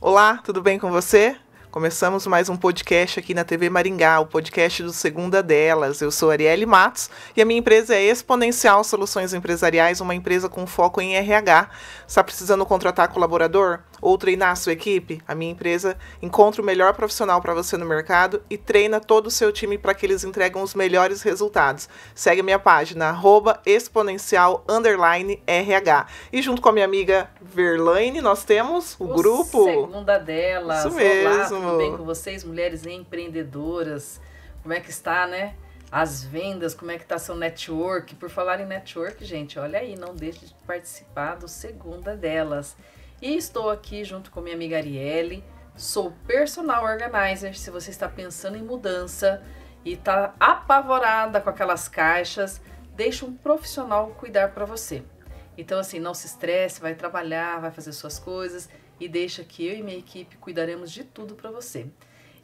Olá, tudo bem com você? Começamos mais um podcast aqui na TV Maringá, o podcast do Segunda Delas. Eu sou Arielle Matos e a minha empresa é Exponencial Soluções Empresariais, uma empresa com foco em RH. Está precisando contratar colaborador? ou treinar a sua equipe, a minha empresa encontra o melhor profissional para você no mercado e treina todo o seu time para que eles entregam os melhores resultados. Segue a minha página, arroba exponencial RH. E junto com a minha amiga Verlaine, nós temos o, o grupo. Segunda delas. Isso mesmo. Olá, tudo bem com vocês, mulheres empreendedoras? Como é que está, né? as vendas, como é que tá seu network. Por falar em network, gente, olha aí, não deixe de participar do Segunda Delas. E estou aqui junto com minha amiga Arielle, sou personal organizer. Se você está pensando em mudança e está apavorada com aquelas caixas, deixa um profissional cuidar para você. Então, assim, não se estresse, vai trabalhar, vai fazer suas coisas e deixa que eu e minha equipe cuidaremos de tudo para você.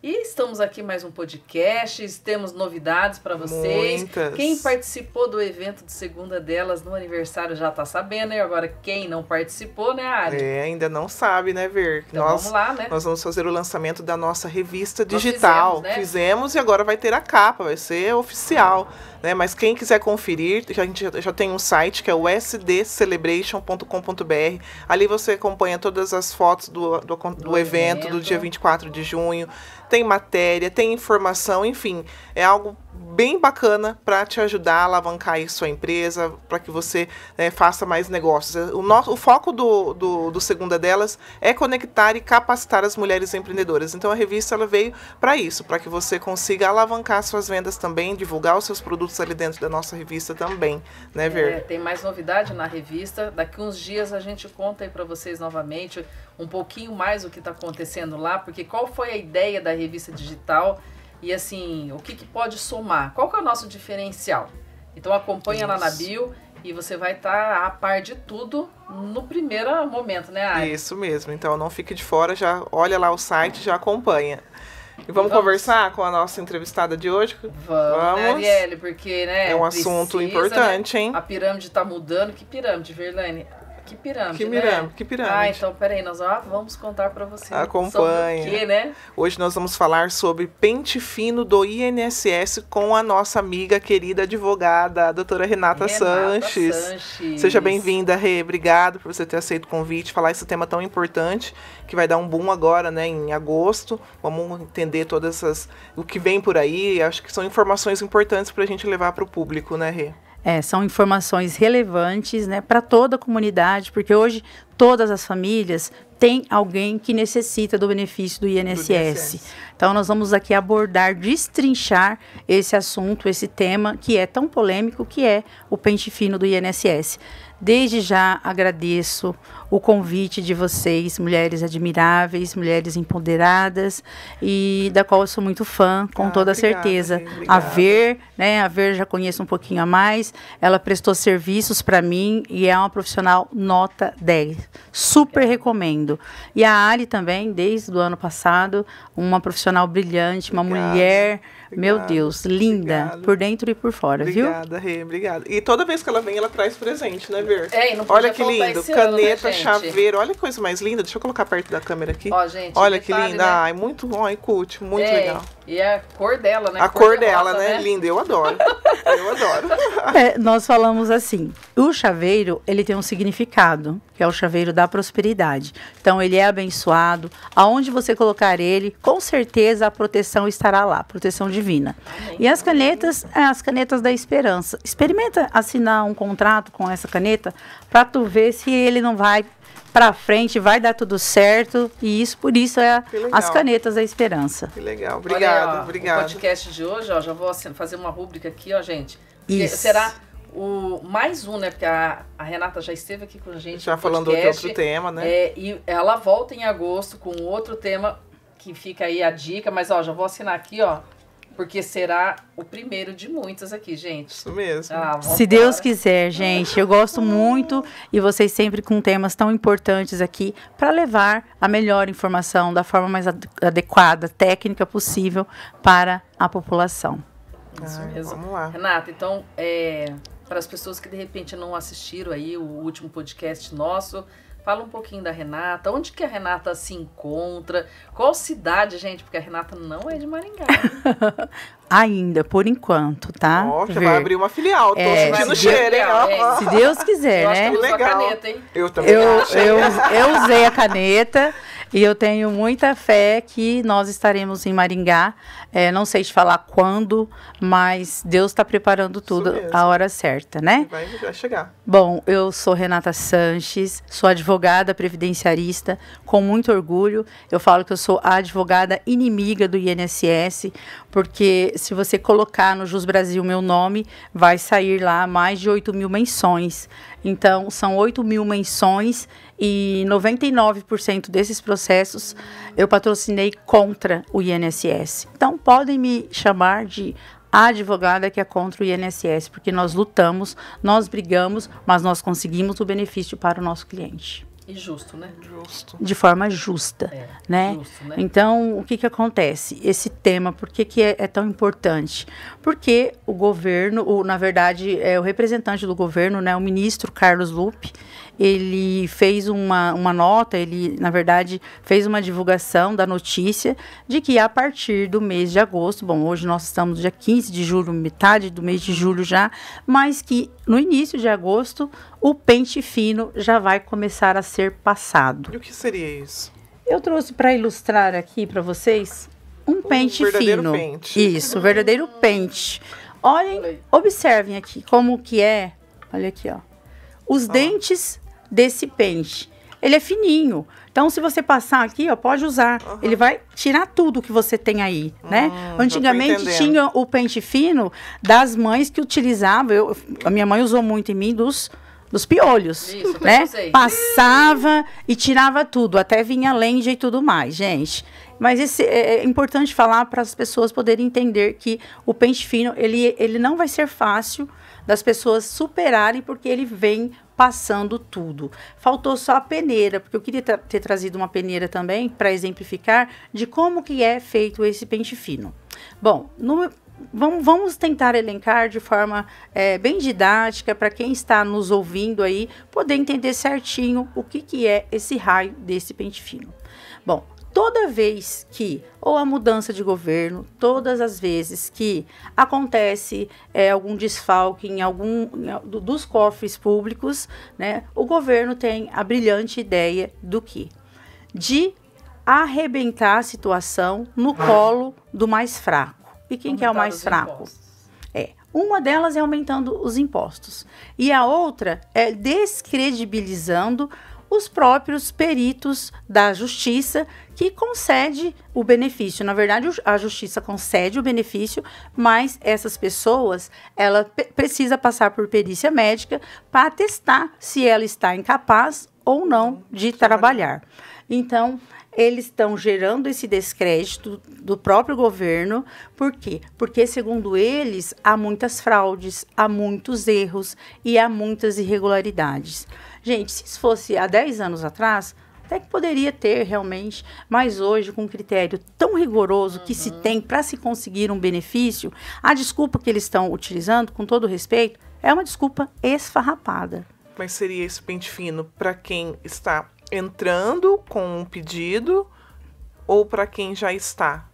E estamos aqui mais um podcast, temos novidades para vocês. Muitas. Quem participou do evento de segunda delas no aniversário já está sabendo, e agora quem não participou, né, Ari? É, ainda não sabe, né, Ver? Então nós, vamos lá, né? Nós vamos fazer o lançamento da nossa revista digital. Fizemos, né? fizemos, e agora vai ter a capa, vai ser oficial. Né? Mas quem quiser conferir, a gente já tem um site que é o sdcelebration.com.br. Ali você acompanha todas as fotos do, do, do, do evento, evento do dia 24 de junho tem matéria, tem informação, enfim, é algo bem bacana para te ajudar a alavancar aí sua empresa, para que você né, faça mais negócios. O, nosso, o foco do, do, do, Segunda Delas é conectar e capacitar as mulheres empreendedoras. Então a revista ela veio para isso, para que você consiga alavancar suas vendas também, divulgar os seus produtos ali dentro da nossa revista também, né, é, Ver? É, tem mais novidade na revista. Daqui uns dias a gente conta aí para vocês novamente um pouquinho mais o que está acontecendo lá, porque qual foi a ideia da revista digital? E assim, o que, que pode somar? Qual que é o nosso diferencial? Então acompanha Isso. lá na bio e você vai estar tá a par de tudo no primeiro momento, né, Ari? Isso mesmo. Então não fique de fora, já olha lá o site, já acompanha. E vamos, vamos. conversar com a nossa entrevistada de hoje? Vamos, né, vamos. Né, Arielle, porque, né? É um assunto precisa, né? importante, né? hein? A pirâmide está mudando. Que pirâmide, Verlane? Que pirâmide, que pirâmide, né? Que pirâmide. Ah, então peraí, nós ó, vamos contar para você. Acompanha. Sobre o quê, né? Hoje nós vamos falar sobre pente fino do INSS com a nossa amiga querida advogada, a doutora Renata, Renata Sanches. Sanches. Seja bem-vinda, Rê. Obrigado por você ter aceito o convite, falar esse tema tão importante que vai dar um boom agora, né, em agosto. Vamos entender todas essas o que vem por aí. Acho que são informações importantes para a gente levar para o público, né, Rê? É, são informações relevantes né, para toda a comunidade, porque hoje todas as famílias têm alguém que necessita do benefício do INSS. do INSS. Então, nós vamos aqui abordar, destrinchar esse assunto, esse tema que é tão polêmico, que é o pente fino do INSS. Desde já agradeço o convite de vocês, mulheres admiráveis, mulheres empoderadas e da qual eu sou muito fã, com ah, toda obrigada, certeza. a Ver, né? A Ver já conheço um pouquinho a mais. Ela prestou serviços para mim e é uma profissional nota 10. Super é. recomendo. E a Ali também, desde o ano passado, uma profissional brilhante, uma obrigada, mulher, meu Deus, linda, obrigado. por dentro e por fora, viu? Obrigada, Rê, obrigada. E toda vez que ela vem, ela traz presente, né? Kleber. É, não podia Olha que lindo. Caneta, ano, né, chaveiro. Olha que coisa mais linda. Deixa eu colocar perto da câmera aqui. Ó, gente. Olha que linda. Né? Ai, muito, bom, ai cult, muito é. legal. E a cor dela, né? A cor, cor dela, rosa, né? né? Linda, eu adoro. eu adoro. É, nós falamos assim: o chaveiro ele tem um significado, que é o chaveiro da prosperidade. Então ele é abençoado. Aonde você colocar ele, com certeza a proteção estará lá, proteção divina. Amém. E as canetas, é, as canetas da esperança. Experimenta assinar um contrato com essa caneta para tu ver se ele não vai para frente, vai dar tudo certo. E isso, por isso, é as canetas da esperança. Que legal. Obrigado, Olha, ó, obrigado. O podcast de hoje, ó, já vou fazer uma rúbrica aqui, ó, gente. Isso. Será o mais um, né? Porque a, a, Renata já esteve aqui com a gente. Já falando de outro tema, né? É, e ela volta em agosto com outro tema que fica aí a dica, mas ó, já vou assinar aqui, ó. Porque será o primeiro de muitos aqui, gente. Isso mesmo. Ah, Se Deus quiser, gente. Eu gosto muito e vocês sempre com temas tão importantes aqui para levar a melhor informação da forma mais adequada, técnica possível para a população. É isso mesmo. Vamos lá. Renata, então, é, para as pessoas que de repente não assistiram aí o último podcast nosso, Fala um pouquinho da Renata, onde que a Renata se encontra, qual cidade, gente, porque a Renata não é de Maringá. Ainda, por enquanto, tá? Ó, você vai abrir uma filial, tô é, sentindo cheiro, hein? É, é. Se Deus quiser, eu né? Acho que eu legal. Caneta, hein? Eu também eu, eu, eu usei a caneta. E eu tenho muita fé que nós estaremos em Maringá. É, não sei te falar quando, mas Deus está preparando tudo à hora certa, né? Vai, vai chegar. Bom, eu sou Renata Sanches, sou advogada previdenciarista, com muito orgulho. Eu falo que eu sou a advogada inimiga do INSS, porque se você colocar no Jus Brasil meu nome, vai sair lá mais de 8 mil menções. Então, são 8 mil menções e 99% desses processos eu patrocinei contra o INSS. Então podem me chamar de advogada que é contra o INSS, porque nós lutamos, nós brigamos, mas nós conseguimos o benefício para o nosso cliente. E justo, né? Justo. De forma justa, é, né? Justo, né? Então, o que, que acontece? Esse tema, por que, que é, é tão importante? Porque o governo, o, na verdade, é o representante do governo, né, o ministro Carlos Lupe, ele fez uma, uma nota, ele, na verdade, fez uma divulgação da notícia de que a partir do mês de agosto, bom, hoje nós estamos dia 15 de julho, metade do mês de julho já, mas que no início de agosto o pente fino já vai começar a ser passado. E o que seria isso? Eu trouxe para ilustrar aqui para vocês um pente um verdadeiro fino. Pente. Isso, verdadeiro pente. Olhem, observem aqui como que é. Olha aqui, ó. Os ah. dentes desse pente. Ele é fininho. Então, se você passar aqui, ó, pode usar. Uhum. Ele vai tirar tudo que você tem aí, né? hum, né? Antigamente tinha o pente fino das mães que utilizavam. Eu, a minha mãe usou muito em mim dos dos piolhos, Isso, né? Passava e tirava tudo, até vinha lenja e tudo mais, gente. Mas esse, é, é importante falar para as pessoas poderem entender que o pente fino ele, ele não vai ser fácil das pessoas superarem porque ele vem passando tudo. Faltou só a peneira, porque eu queria ter trazido uma peneira também para exemplificar de como que é feito esse pente fino. Bom, no, vamos, vamos, tentar elencar de forma é, bem didática para quem está nos ouvindo aí poder entender certinho o que, que é esse raio desse pente fino. Bom, toda vez que ou a mudança de governo, todas as vezes que acontece é, algum desfalque em algum em, dos cofres públicos, né, o governo tem a brilhante ideia do que? De arrebentar a situação no colo do mais fraco. E quem que é o mais fraco? Impostos. É. Uma delas é aumentando os impostos. E a outra é descredibilizando os próprios peritos da justiça que concede o benefício. Na verdade, a justiça concede o benefício, mas essas pessoas, ela precisa passar por perícia médica para testar se ela está incapaz ou não de trabalhar. Então, eles estão gerando esse descrédito do próprio governo. Por quê? Porque, segundo eles, há muitas fraudes, há muitos erros e há muitas irregularidades. Gente, se isso fosse há 10 anos atrás, até que poderia ter realmente, mas hoje, com um critério tão rigoroso que uhum. se tem para se conseguir um benefício, a desculpa que eles estão utilizando, com todo respeito, é uma desculpa esfarrapada. Mas seria esse pente fino para quem está entrando com um pedido ou para quem já está?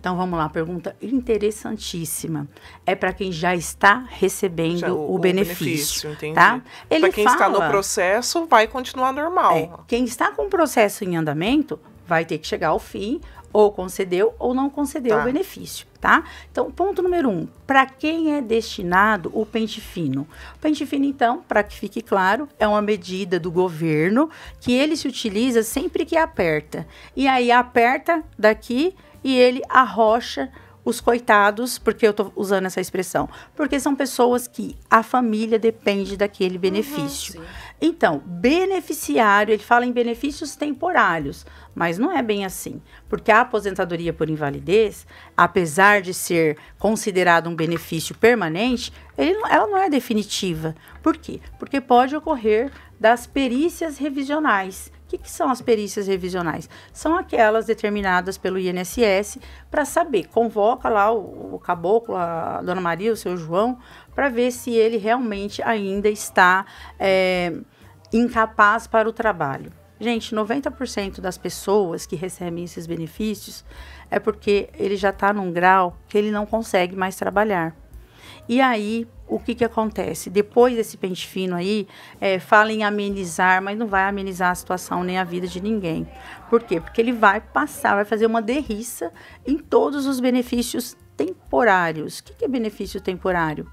Então vamos lá, pergunta interessantíssima. É para quem já está recebendo já, o, o, benefício, benefício tá? Ele pra quem fala, está no processo vai continuar normal. É, quem está com o processo em andamento vai ter que chegar ao fim ou concedeu ou não concedeu tá. o benefício, tá? Então, ponto número um, para quem é destinado o pente fino? O pente fino, então, para que fique claro, é uma medida do governo que ele se utiliza sempre que aperta. E aí aperta daqui e ele arrocha os coitados, porque eu estou usando essa expressão, porque são pessoas que a família depende daquele uhum, benefício. Uhum, então, beneficiário, ele fala em benefícios temporários, mas não é bem assim, porque a aposentadoria por invalidez, apesar de ser considerada um benefício permanente, não, ela não é definitiva. Por quê? Porque pode ocorrer das perícias revisionais, o que, que são as perícias revisionais? São aquelas determinadas pelo INSS para saber, convoca lá o, o, caboclo, a dona Maria, o seu João, para ver se ele realmente ainda está é, incapaz para o trabalho. Gente, 90% das pessoas que recebem esses benefícios é porque ele já está num grau que ele não consegue mais trabalhar. E aí, o que, que acontece? Depois desse pente fino aí, é, fala em amenizar, mas não vai amenizar a situação nem a vida de ninguém. Por quê? Porque ele vai passar, vai fazer uma derriça em todos os benefícios temporários. O que, que é benefício temporário?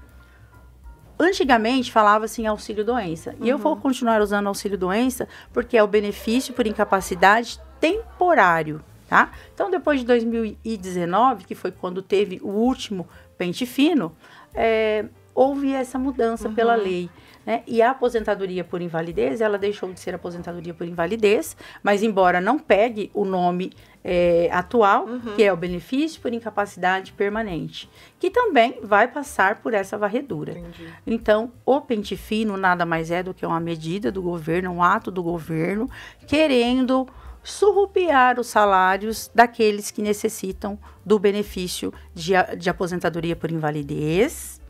Antigamente falava assim auxílio doença. Uhum. E eu vou uhum. continuar usando auxílio doença porque é o benefício por incapacidade temporário, tá? Então depois de 2019, que foi quando teve o último pente fino, é, houve essa mudança uhum. pela lei. Né? E a aposentadoria por invalidez, ela deixou de ser aposentadoria por invalidez, mas embora não pegue o nome é, atual, uhum. que é o benefício por incapacidade permanente, que também vai passar por essa varredura. Entendi. Então, o pente fino nada mais é do que uma medida do governo, um ato do governo, querendo surrupiar os salários daqueles que necessitam do benefício de, de aposentadoria por invalidez,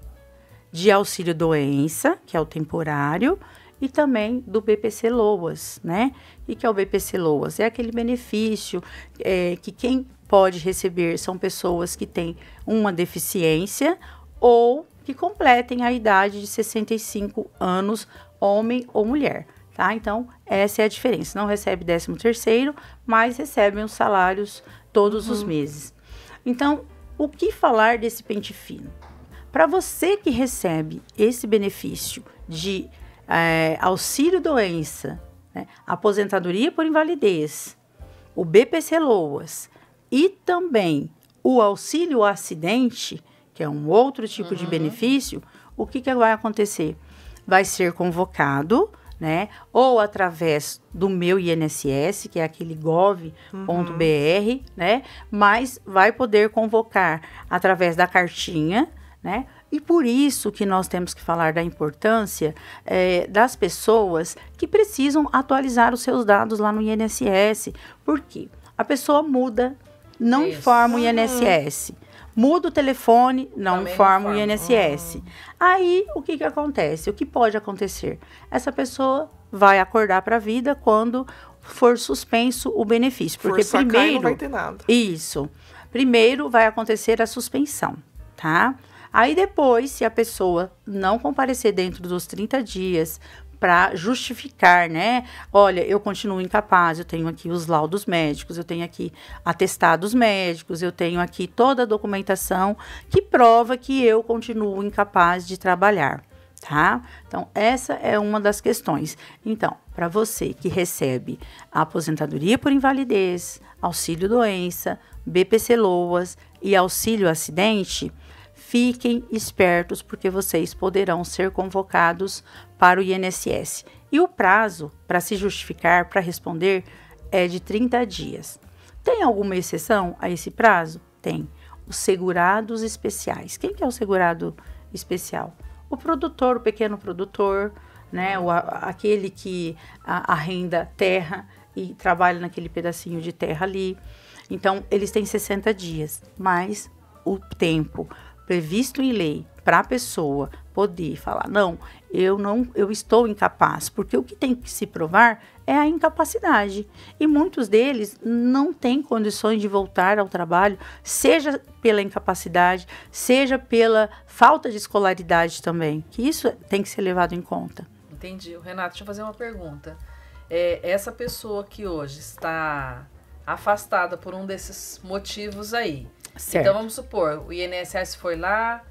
de auxílio doença, que é o temporário, e também do BPC Loas, né? E que é o BPC Loas? É aquele benefício é, que quem pode receber são pessoas que têm uma deficiência ou que completem a idade de 65 anos, homem ou mulher tá? Então, essa é a diferença. Não recebe 13 terceiro, mas recebem os salários todos uhum. os meses. Então, o que falar desse pente fino? Para você que recebe esse benefício de é, auxílio doença, né, aposentadoria por invalidez, o BPC Loas e também o auxílio acidente, que é um outro tipo uhum. de benefício, o que, que vai acontecer? Vai ser convocado né? Ou através do meu INSS, que é aquele gov.br, uhum. né? Mas vai poder convocar através da cartinha, né? E por isso que nós temos que falar da importância é, das pessoas que precisam atualizar os seus dados lá no INSS. Por quê? A pessoa muda, não isso. informa o INSS. Uhum Muda o telefone, não Também informa, informa o INSS. Uhum. Aí, o que, que acontece? O que pode acontecer? Essa pessoa vai acordar para a vida quando for suspenso o benefício. Porque Força primeiro. não vai ter nada. Isso. Primeiro vai acontecer a suspensão, tá? Aí depois, se a pessoa não comparecer dentro dos 30 dias para justificar, né? Olha, eu continuo incapaz, eu tenho aqui os laudos médicos, eu tenho aqui atestados médicos, eu tenho aqui toda a documentação que prova que eu continuo incapaz de trabalhar, tá? Então, essa é uma das questões. Então, para você que recebe a aposentadoria por invalidez, auxílio doença, BPC Loas e auxílio acidente, Fiquem espertos porque vocês poderão ser convocados para o INSS. E o prazo para se justificar, para responder, é de 30 dias. Tem alguma exceção a esse prazo? Tem. Os segurados especiais. Quem que é o segurado especial? O produtor, o pequeno produtor, né? O, aquele que arrenda terra e trabalha naquele pedacinho de terra ali. Então, eles têm 60 dias, mais o tempo previsto em lei para a pessoa poder falar não, eu não, eu estou incapaz, porque o que tem que se provar é a incapacidade. E muitos deles não têm condições de voltar ao trabalho, seja pela incapacidade, seja pela falta de escolaridade também, que isso tem que ser levado em conta. Entendi. Renato, deixa eu fazer uma pergunta. É, essa pessoa que hoje está afastada por um desses motivos aí, Certo. Então vamos supor, o INSS foi lá,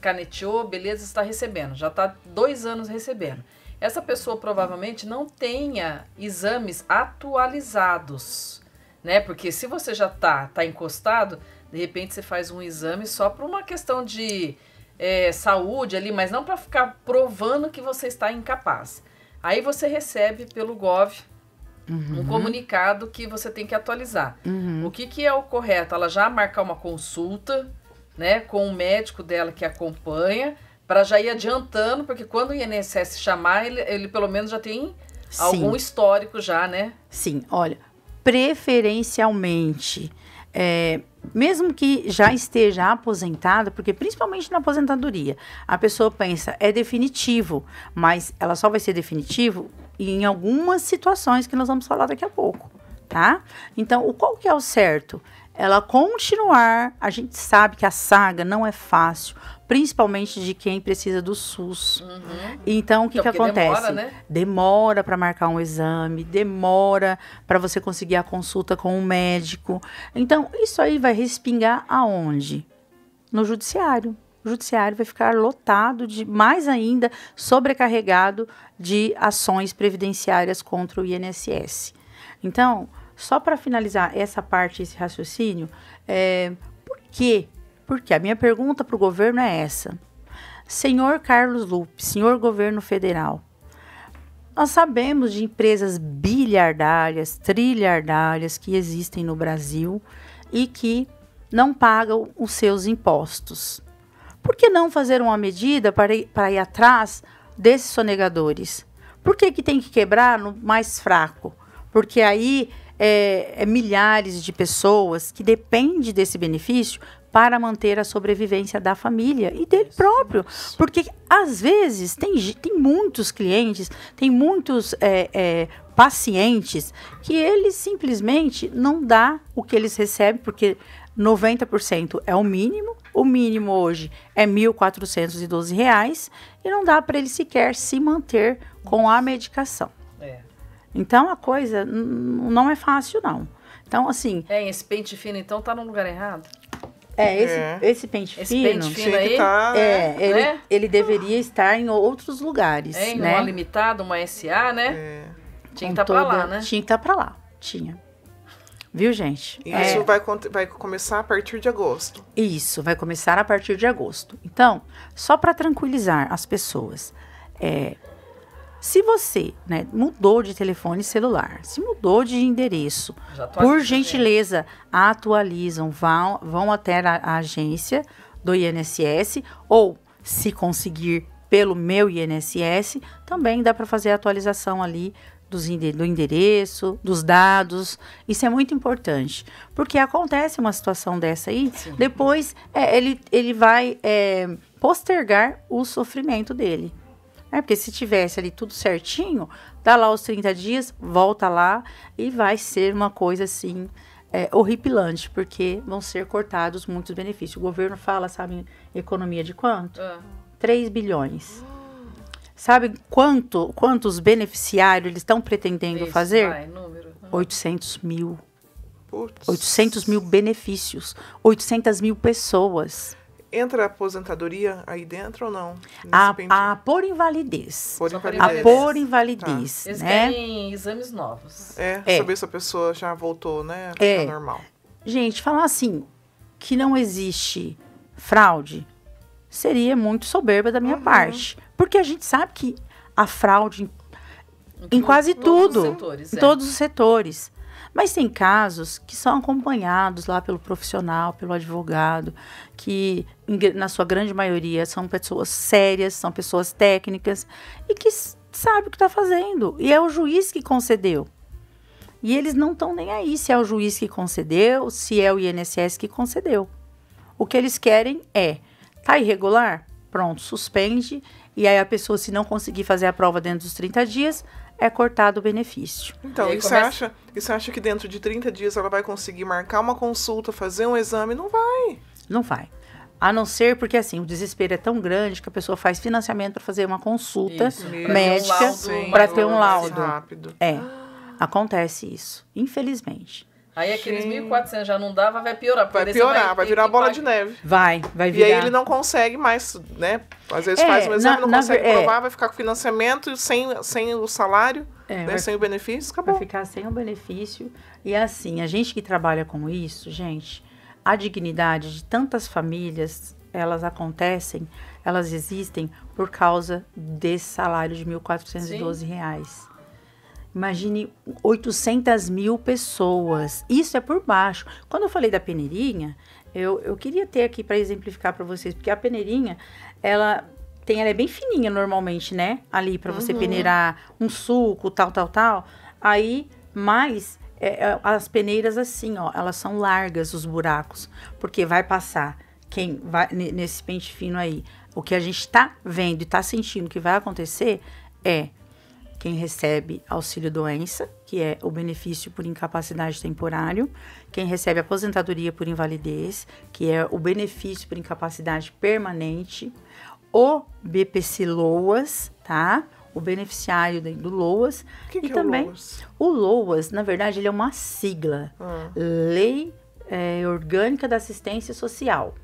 caneteou, beleza, está recebendo, já está dois anos recebendo. Essa pessoa provavelmente não tenha exames atualizados, né? Porque se você já está, tá encostado, de repente você faz um exame só por uma questão de é, saúde ali, mas não para ficar provando que você está incapaz. Aí você recebe pelo GOV uhum. um comunicado que você tem que atualizar. Uhum. O que, que é o correto? Ela já marcar uma consulta, né, com o médico dela que acompanha, para já ir adiantando, porque quando o INSS chamar, ele, ele pelo menos já tem Sim. algum histórico já, né? Sim, olha, preferencialmente. É, mesmo que já esteja aposentado, porque principalmente na aposentadoria, a pessoa pensa é definitivo, mas ela só vai ser definitivo e em algumas situações que nós vamos falar daqui a pouco, tá? Então, o qual que é o certo? Ela continuar, a gente sabe que a saga não é fácil, principalmente de quem precisa do SUS. Uhum. Então, o que, então, que acontece? Demora, né? demora para marcar um exame, demora para você conseguir a consulta com um médico. Então, isso aí vai respingar aonde? No judiciário judiciário vai ficar lotado de mais ainda sobrecarregado de ações previdenciárias contra o INSS. Então, só para finalizar essa parte, esse raciocínio, é, por quê? Porque a minha pergunta para o governo é essa. Senhor Carlos Lupe, senhor governo federal, nós sabemos de empresas bilhardárias, trilhardárias que existem no Brasil e que não pagam os seus impostos por que não fazer uma medida para ir, para ir atrás desses sonegadores? Por que, que tem que quebrar no mais fraco? Porque aí é, é milhares de pessoas que dependem desse benefício para manter a sobrevivência da família e dele próprio. Porque, às vezes, tem, tem muitos clientes, tem muitos é, é, pacientes que eles simplesmente não dá o que eles recebem, porque 90% é o mínimo. O mínimo hoje é R$ 1.412 e não dá para ele sequer se manter com a medicação. É. Então a coisa não é fácil, não. Então, assim. É, esse pente fino, então, tá no lugar errado? É, esse, é. esse pente esse fino. Pente fino aí, tá, é, né? ele, é? ele deveria estar em outros lugares. É, em né? uma limitada, uma SA, né? É. Tinha que estar tá pra lá, né? Tinha que estar tá pra lá. Tinha. Viu, gente? Isso é... vai, vai começar a partir de agosto. Isso, vai começar a partir de agosto. Então, só para tranquilizar as pessoas, é, se você né, mudou de telefone celular, se mudou de endereço, por né? gentileza, atualizam, vão, vão até a, a agência do INSS ou, se conseguir pelo meu INSS, também dá para fazer a atualização ali do endereço, dos dados. Isso é muito importante. Porque acontece uma situação dessa aí, Sim. depois é, ele, ele vai é, postergar o sofrimento dele. é Porque se tivesse ali tudo certinho, dá lá os 30 dias, volta lá e vai ser uma coisa assim. É, horripilante, porque vão ser cortados muitos benefícios. O governo fala, sabe, economia de quanto? Ah. 3 bilhões. Sabe quanto, quantos beneficiários eles estão pretendendo Isso, fazer? Vai, número, 800 né? mil. Puts. 800 mil benefícios, 800 mil pessoas. Entra a aposentadoria aí dentro ou não? A, a, por invalidez. Por invalidez. A por invalidez. Tá. Eles né? querem exames novos. É, é, saber se a pessoa já voltou, né? Tá é. normal. Gente, falar assim, que não existe fraude, seria muito soberba da minha uhum. parte. Porque a gente sabe que a fraude em, em quase tudo, setores, em é. todos os setores. Mas tem casos que são acompanhados lá pelo profissional, pelo advogado, que na sua grande maioria são pessoas sérias, são pessoas técnicas e que sabe o que está fazendo. E é o juiz que concedeu. E eles não estão nem aí se é o juiz que concedeu, se é o INSS que concedeu. O que eles querem é: tá irregular? Pronto, suspende. E aí a pessoa, se não conseguir fazer a prova dentro dos 30 dias, é cortado o benefício. Então, e, e, começa... você acha, e você acha que dentro de 30 dias ela vai conseguir marcar uma consulta, fazer um exame? Não vai. Não vai. A não ser porque assim, o desespero é tão grande que a pessoa faz financiamento para fazer uma consulta isso, médica para ter um laudo. rápido. É. Acontece isso, infelizmente. Aí aqueles 1.400 já não dava, vai piorar. Vai piorar, vai, vai virar bola de neve. Vai, vai virar. E aí ele não consegue mais, né? Às vezes é, faz o exame, na, não na, consegue é. provar, é. vai ficar com financiamento sem, sem o salário, é, né? vai, sem o benefício, acabou. Vai ficar sem o benefício. E assim, a gente que trabalha com isso, gente, a dignidade de tantas famílias, elas acontecem, elas existem por causa desse salário de R$ 1.412. Sim. reais. Imagine 800 mil pessoas. Isso é por baixo. Quando eu falei da peneirinha, eu, eu queria ter aqui para exemplificar para vocês, porque a peneirinha, ela tem, ela é bem fininha normalmente, né? Ali para você uhum. peneirar um suco, tal, tal, tal. Aí, mais é, é, as peneiras assim, ó, elas são largas os buracos, porque vai passar quem vai nesse pente fino aí. O que a gente tá vendo e tá sentindo que vai acontecer é quem recebe auxílio doença, que é o benefício por incapacidade temporário, quem recebe aposentadoria por invalidez, que é o benefício por incapacidade permanente, o BPC LOAS, tá? O beneficiário do LOAS. Que e que também é o LOAS? o LOAS, na verdade, ele é uma sigla. Ah. Lei é, Orgânica da Assistência Social.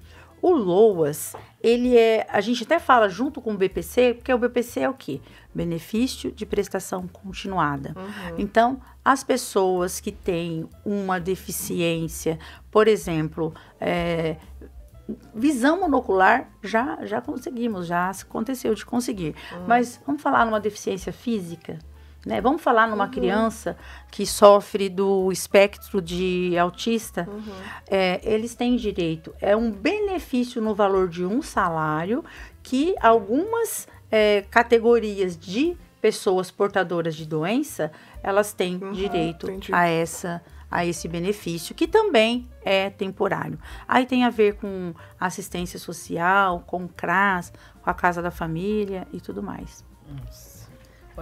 O LOAS, ele é, a gente até fala junto com o BPC, porque o BPC é o quê? Benefício de prestação continuada. Uhum. Então, as pessoas que têm uma deficiência, por exemplo, é, visão monocular já já conseguimos, já aconteceu de conseguir. Uhum. Mas vamos falar numa deficiência física? Né? Vamos falar numa uhum. criança que sofre do espectro de autista, uhum. é, eles têm direito. É um benefício no valor de um salário que algumas é, categorias de pessoas portadoras de doença elas têm uhum, direito entendi. a essa a esse benefício, que também é temporário. Aí tem a ver com assistência social, com CRAS, com a Casa da Família e tudo mais. Nossa.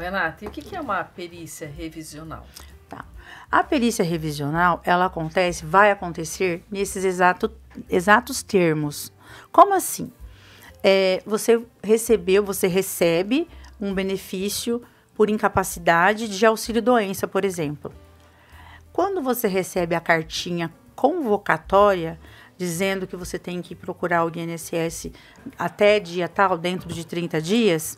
Renata, e o que é uma perícia revisional? Tá. A perícia revisional, ela acontece, vai acontecer nesses exato, exatos termos. Como assim? É, você recebeu, você recebe um benefício por incapacidade de auxílio doença, por exemplo. Quando você recebe a cartinha convocatória dizendo que você tem que procurar o INSS até dia tal, dentro de 30 dias,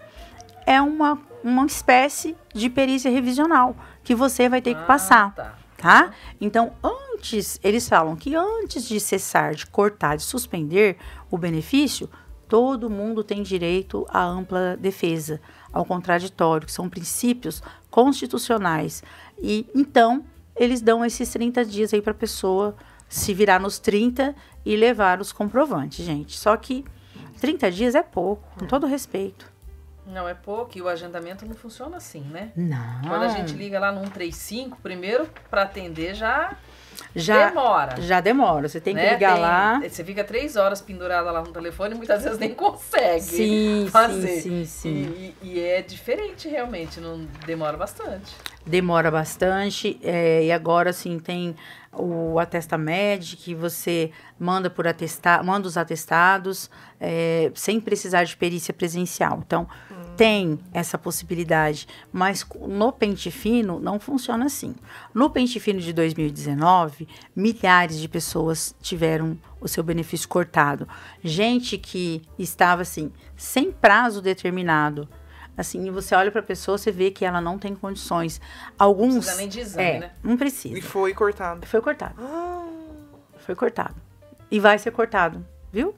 é uma uma espécie de perícia revisional que você vai ter que ah, passar. Ah, tá. tá? Então, antes, eles falam que antes de cessar, de cortar, de suspender o benefício, todo mundo tem direito à ampla defesa, ao contraditório, que são princípios constitucionais. E então, eles dão esses 30 dias aí para a pessoa se virar nos 30 e levar os comprovantes, gente. Só que 30 dias é pouco, com é. todo respeito. Não é pouco e o agendamento não funciona assim, né? Não. Quando a gente liga lá no 135, primeiro para atender já já demora. Já demora. Você tem né? que ligar tem, lá. Você fica três horas pendurada lá no telefone e muitas vezes nem consegue sim, fazer. Sim, sim, sim. E, e é diferente realmente, não demora bastante. Demora bastante. É, e agora, assim, tem o médico que você manda por atestar, manda os atestados é, sem precisar de perícia presencial. Então, hum. tem essa possibilidade, mas no pente fino não funciona assim. No pente fino de 2019, milhares de pessoas tiveram o seu benefício cortado. Gente que estava assim, sem prazo determinado Assim, você olha para a pessoa, você vê que ela não tem condições. Alguns. Não precisa nem de exame, é, né? Não precisa. E foi cortado. Foi cortado. Ah. Foi cortado. E vai ser cortado, viu?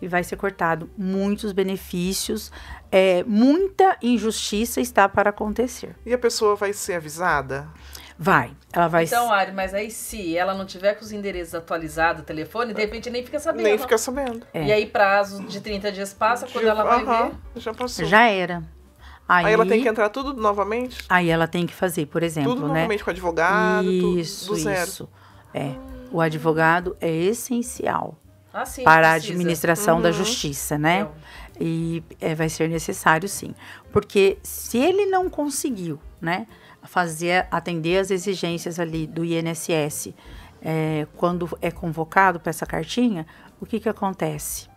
E vai ser cortado. Muitos benefícios, é, muita injustiça está para acontecer. E a pessoa vai ser avisada? Vai. Ela vai. Então, Ari, mas aí se ela não tiver com os endereços atualizados, telefone, de é. repente nem fica sabendo. Nem fica sabendo. É. E aí prazo de 30 dias passa, quando ela vai uhum, ver. Já passou. Já era. Aí, aí, ela tem que entrar tudo novamente? Aí ela tem que fazer, por exemplo, tudo né? novamente com o advogado, isso, tudo, do zero. Isso, é. O advogado é essencial ah, sim, para precisa. a administração uhum. da justiça, né? E é, vai ser necessário, sim. Porque se ele não conseguiu, né? fazer atender as exigências ali do INSS é, quando é convocado para essa cartinha, o que, que acontece?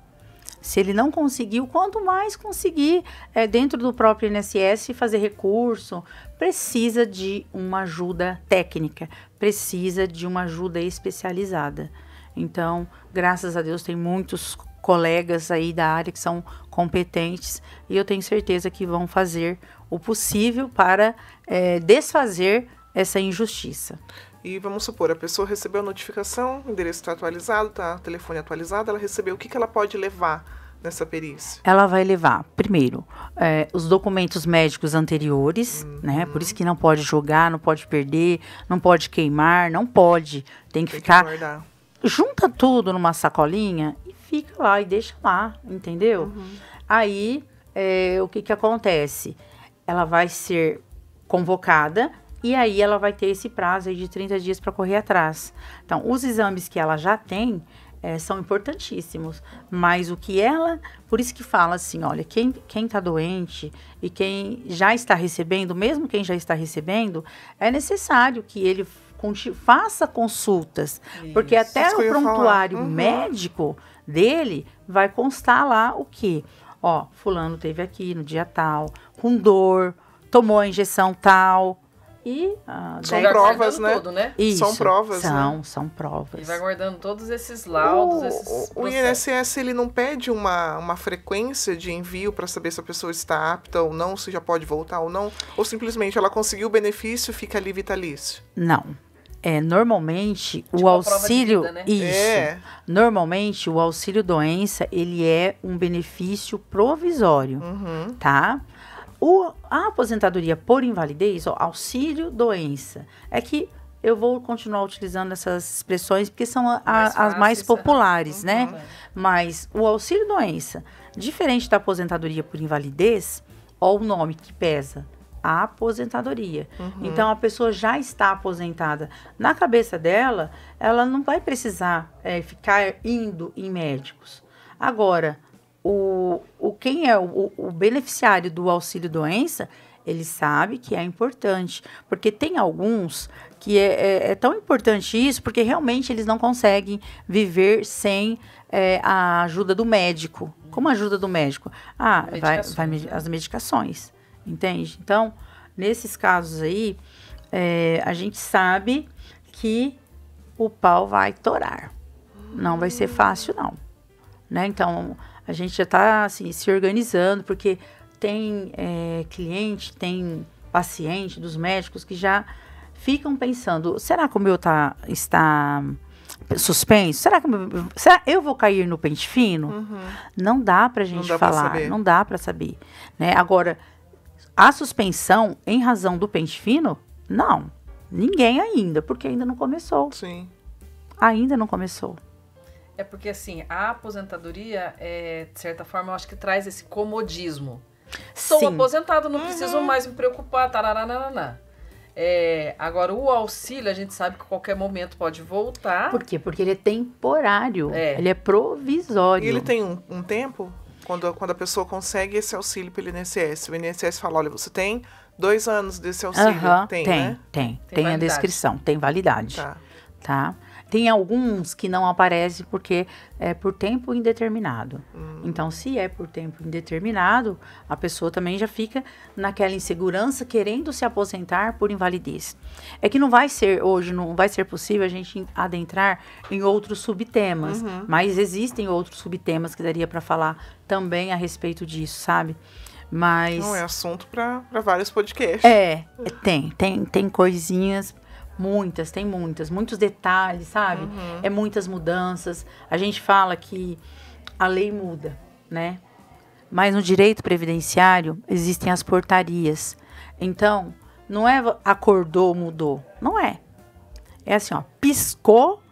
Se ele não conseguiu, quanto mais conseguir é, dentro do próprio INSS fazer recurso, precisa de uma ajuda técnica, precisa de uma ajuda especializada. Então, graças a Deus, tem muitos colegas aí da área que são competentes e eu tenho certeza que vão fazer o possível para é, desfazer essa injustiça. E vamos supor, a pessoa recebeu a notificação, o endereço está atualizado, tá, o telefone atualizado, ela recebeu, o que, que ela pode levar nessa perícia? Ela vai levar, primeiro, é, os documentos médicos anteriores, né, uhum. né? Por isso que não pode jogar, não pode perder, não pode queimar, não pode. Tem que Tem ficar. Que junta tudo numa sacolinha e fica lá e deixa lá, entendeu? Uhum. Aí, é, o que que acontece? ela vai ser convocada e aí ela vai ter esse prazo de 30 dias para correr atrás. Então, os exames que ela já tem é, são importantíssimos, mas o que ela, por isso que fala assim, olha, quem quem está doente e quem já está recebendo, mesmo quem já está recebendo, é necessário que ele faça consultas, isso, porque até o prontuário uhum. médico dele vai constar lá o que, ó, fulano teve aqui no dia tal, com dor, tomou a injeção tal. E ah, são provas, né? Tudo, né? Isso, são provas, né? são, né? são provas. E vai guardando todos esses laudos, o, esses O INSS ele não pede uma, uma frequência de envio para saber se a pessoa está apta ou não, se já pode voltar ou não, ou simplesmente ela conseguiu o benefício, fica ali vitalício. Não. É, normalmente tipo o auxílio vida, né? isso. É. Normalmente o auxílio doença, ele é um benefício provisório, uhum. tá? O, a aposentadoria por invalidez, ou auxílio doença, é que eu vou continuar utilizando essas expressões porque são a, a, as mais né? populares, né? Uhum. Mas o auxílio doença, diferente da aposentadoria por invalidez, ó, o nome que pesa. A aposentadoria. Uhum. Então a pessoa já está aposentada. Na cabeça dela, ela não vai precisar é, ficar indo em médicos. Agora, o, o quem é o, o beneficiário do auxílio doença, ele sabe que é importante, porque tem alguns que é, é, é, tão importante isso, porque realmente eles não conseguem viver sem é, a ajuda do médico. Como a ajuda do médico? Ah, vai, vai né? as medicações, entende? Então, nesses casos aí, é, a gente sabe que o pau vai torar. Não vai ser fácil, não. Né? Então, a gente já está assim, se organizando, porque tem é, cliente, tem paciente dos médicos que já ficam pensando: será que o meu tá, está suspenso? Será que eu vou cair no pente fino? Uhum. Não dá para a gente não falar, não dá para saber. Né? Agora, a suspensão em razão do pente fino? Não, ninguém ainda, porque ainda não começou. Sim. Ainda não começou. É porque, assim, a aposentadoria, é, de certa forma, eu acho que traz esse comodismo. Sou aposentado, não uhum. preciso mais me preocupar, tararananá. É, agora, o auxílio, a gente sabe que qualquer momento pode voltar. Por quê? Porque ele é temporário, é. ele é provisório. E ele tem um, um tempo? Quando, quando a pessoa consegue esse auxílio pelo INSS. O INSS fala, olha, você tem dois anos desse auxílio. Uhum, tem, tem, né? tem, tem, tem, a descrição, tem validade. Tá. tá? Tem alguns que não aparecem porque é por tempo indeterminado. Hum. Então, se é por tempo indeterminado, a pessoa também já fica naquela insegurança querendo se aposentar por invalidez. É que não vai ser hoje, não vai ser possível a gente adentrar em outros subtemas, uhum. mas existem outros subtemas que daria para falar também a respeito disso, sabe? Mas. Não é assunto para vários podcasts. É, é, tem, tem, tem coisinhas Muitas, tem muitas, muitos detalhes, sabe? Uhum. É muitas mudanças. A gente fala que a lei muda, né? Mas no direito previdenciário existem as portarias. Então, não é acordou, mudou. Não é. É assim, ó, piscou,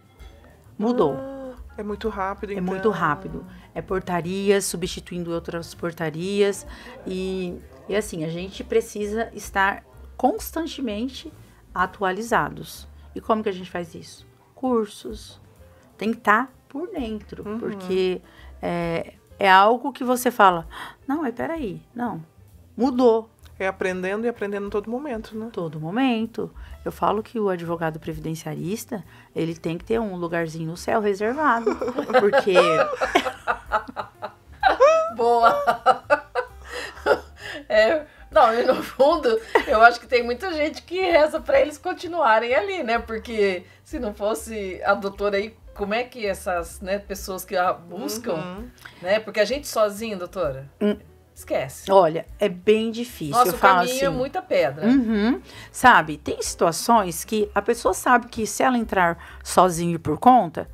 mudou. Ah, é muito rápido, É então. muito rápido. É portarias substituindo outras portarias. E, e assim, a gente precisa estar constantemente atualizados. E como que a gente faz isso? Cursos. Tem que estar tá por dentro, uhum. porque é, é algo que você fala, não, mas aí não, mudou. É aprendendo e aprendendo todo momento, né? Todo momento. Eu falo que o advogado previdenciarista, ele tem que ter um lugarzinho no céu reservado, porque... Boa! é... Não, e no fundo, eu acho que tem muita gente que reza para eles continuarem ali, né? Porque se não fosse a doutora aí, como é que essas né, pessoas que a buscam, uhum. né? Porque a gente sozinho, doutora. Uhum. Esquece. Olha, é bem difícil. Nossa, eu o falo caminho é assim, é muita pedra. Uhum, sabe, tem situações que a pessoa sabe que se ela entrar sozinha e por conta,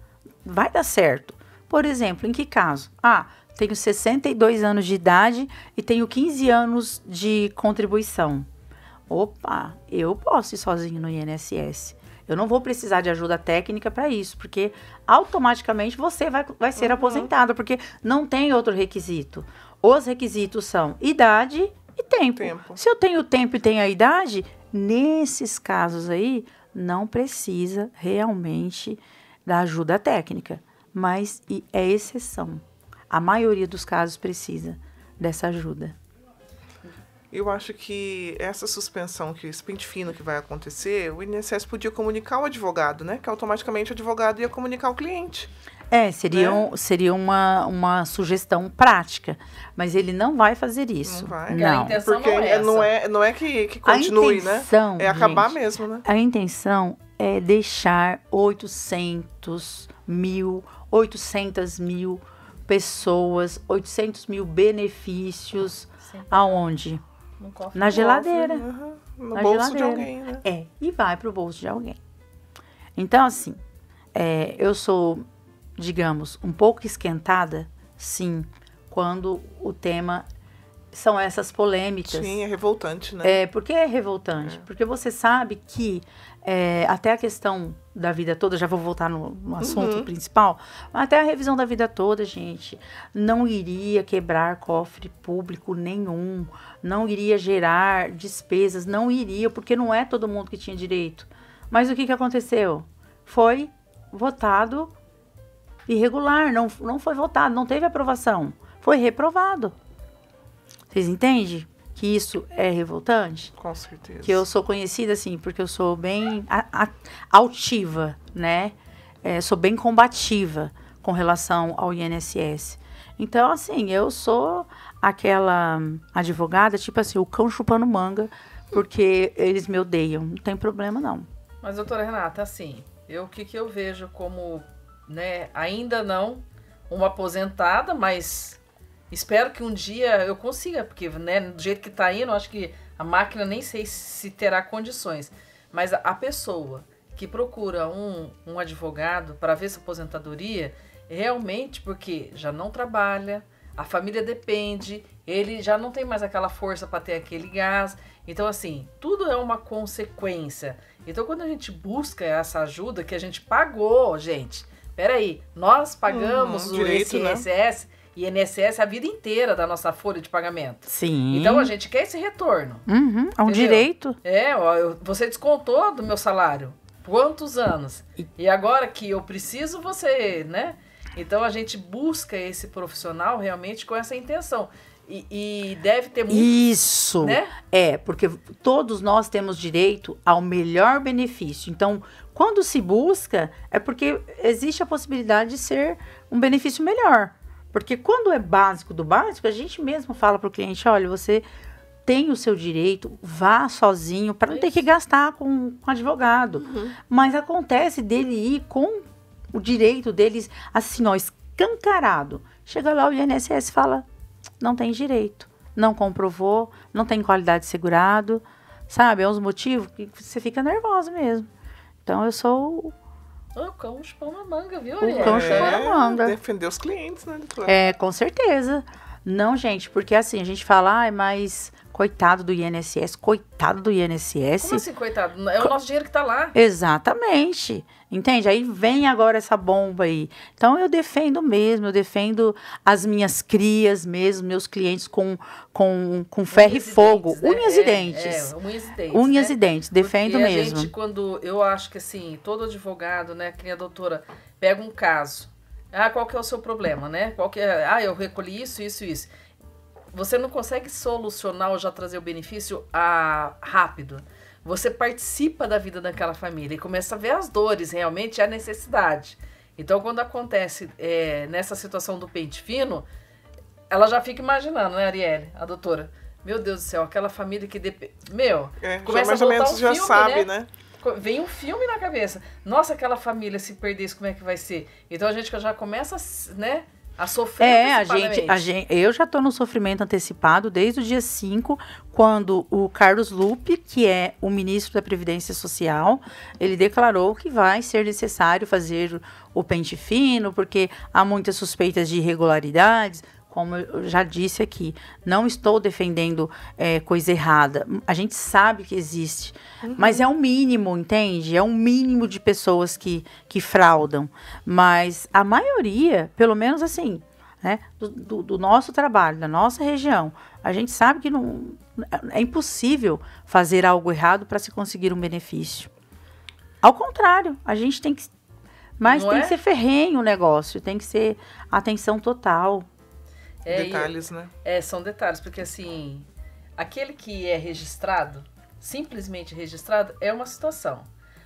vai dar certo. Por exemplo, em que caso? Ah, tenho 62 anos de idade e tenho 15 anos de contribuição. Opa, eu posso ir sozinho no INSS. Eu não vou precisar de ajuda técnica para isso, porque automaticamente você vai, vai ser uhum. aposentado, porque não tem outro requisito. Os requisitos são idade e tempo. tempo. Se eu tenho tempo e tenho a idade, nesses casos aí, não precisa realmente da ajuda técnica, mas é exceção a maioria dos casos precisa dessa ajuda. Eu acho que essa suspensão, que esse pente fino que vai acontecer, o INSS podia comunicar ao advogado, né? Que automaticamente o advogado ia comunicar ao cliente. É, seria, né? seria uma, uma sugestão prática, mas ele não vai fazer isso. Não vai. Não. Porque, porque não, é, é não, é, não é que, que continue, né? intenção, né? É acabar gente, mesmo, né? A intenção é deixar 800 mil, 800 mil pessoas, 800 mil benefícios. Sim. Aonde? Na geladeira. Uhum. No na bolso geladeira. de alguém, né? É, e vai pro bolso de alguém. Então, assim, é, eu sou, digamos, um pouco esquentada, sim, quando o tema são essas polêmicas. Sim, é revoltante, né? É, porque é revoltante. É. Porque você sabe que é, até a questão da vida toda, já vou voltar no, no assunto uhum. principal, até a revisão da vida toda, gente, não iria quebrar cofre público nenhum, não iria gerar despesas, não iria, porque não é todo mundo que tinha direito. Mas o que, que aconteceu? Foi votado irregular, não, não foi votado, não teve aprovação, foi reprovado. Vocês entendem? que isso é revoltante? Com certeza. Que eu sou conhecida assim, porque eu sou bem a, a, altiva, né? É, sou bem combativa com relação ao INSS. Então, assim, eu sou aquela advogada, tipo assim, o cão chupando manga, porque eles me odeiam. Não tem problema, não. Mas, doutora Renata, assim, eu, o que, que eu vejo como, né, ainda não uma aposentada, mas Espero que um dia eu consiga, porque né, do jeito que está indo, acho que a máquina nem sei se terá condições. Mas a pessoa que procura um, um advogado para ver se aposentadoria, realmente porque já não trabalha, a família depende, ele já não tem mais aquela força para ter aquele gás. Então, assim, tudo é uma consequência. Então, quando a gente busca essa ajuda que a gente pagou, gente, peraí, nós pagamos hum, o INSS ICSS. Né? INSS é a vida inteira da nossa folha de pagamento. Sim. Então a gente quer esse retorno. Uhum, é um direito. É, ó, eu, você descontou do meu salário. Quantos anos? E agora que eu preciso, você, né? Então a gente busca esse profissional realmente com essa intenção. E, e, deve ter muito. Isso! Né? É, porque todos nós temos direito ao melhor benefício. Então, quando se busca, é porque existe a possibilidade de ser um benefício melhor. Porque quando é básico do básico, a gente mesmo fala para o cliente: olha, você tem o seu direito, vá sozinho, para não ter que gastar com, com advogado. Uhum. Mas acontece dele ir com o direito deles, assim, ó, escancarado. Chega lá, o INSS fala: não tem direito, não comprovou, não tem qualidade segurado, sabe? É uns motivos que você fica nervoso mesmo. Então, eu sou o cão chupou uma manga, viu, Ariel? O cão chupou uma é, manga. Defender os clientes, né? É, com certeza. Não, gente, porque assim, a gente fala, ah, mas coitado do INSS, coitado do INSS. Como assim, coitado? É o Co nosso dinheiro que tá lá. Exatamente. Entende? Aí vem agora essa bomba aí. Então eu defendo mesmo, eu defendo as minhas crias mesmo, meus clientes com, com, com ferro né? unhas e fogo. Dentes, Unhas e dentes. É, unhas e dentes. Unhas né? e dentes, defendo Porque mesmo. A gente, quando. Eu acho que assim, todo advogado, né, que nem a doutora, pega um caso ah, qual que é o seu problema, né? Qual que é... Ah, eu recolhi isso, isso, isso. Você não consegue solucionar ou já trazer o benefício a... Ah, rápido. Você participa da vida daquela família e começa a ver as dores realmente a necessidade. Então, quando acontece é, nessa situação do pente fino, ela já fica imaginando, né, Arielle, a doutora? Meu Deus do céu, aquela família que depende. Meu, é, começa já mais a ou menos um já filme, sabe, né? né? vem um filme na cabeça. Nossa, aquela família se perdesse, como é que vai ser? Então a gente já começa, né? A sofrer é, a gente, a gente, eu já estou no sofrimento antecipado desde o dia 5, quando o Carlos Lupe, que é o ministro da Previdência Social, ele declarou que vai ser necessário fazer o pente fino, porque há muitas suspeitas de irregularidades, como eu já disse aqui, não estou defendendo é, coisa errada. A gente sabe que existe, uhum. mas é um mínimo, entende? É um mínimo de pessoas que, que fraudam. Mas a maioria, pelo menos assim, né, do, do, nosso trabalho, da nossa região. A gente sabe que não, é, é impossível fazer algo errado para se conseguir um benefício. Ao contrário, a gente tem que. Mas não tem é? que ser ferrenho o negócio, tem que ser atenção total. É, detalhes, e, né? É, são detalhes, porque assim, aquele que é registrado, simplesmente registrado, é uma situação.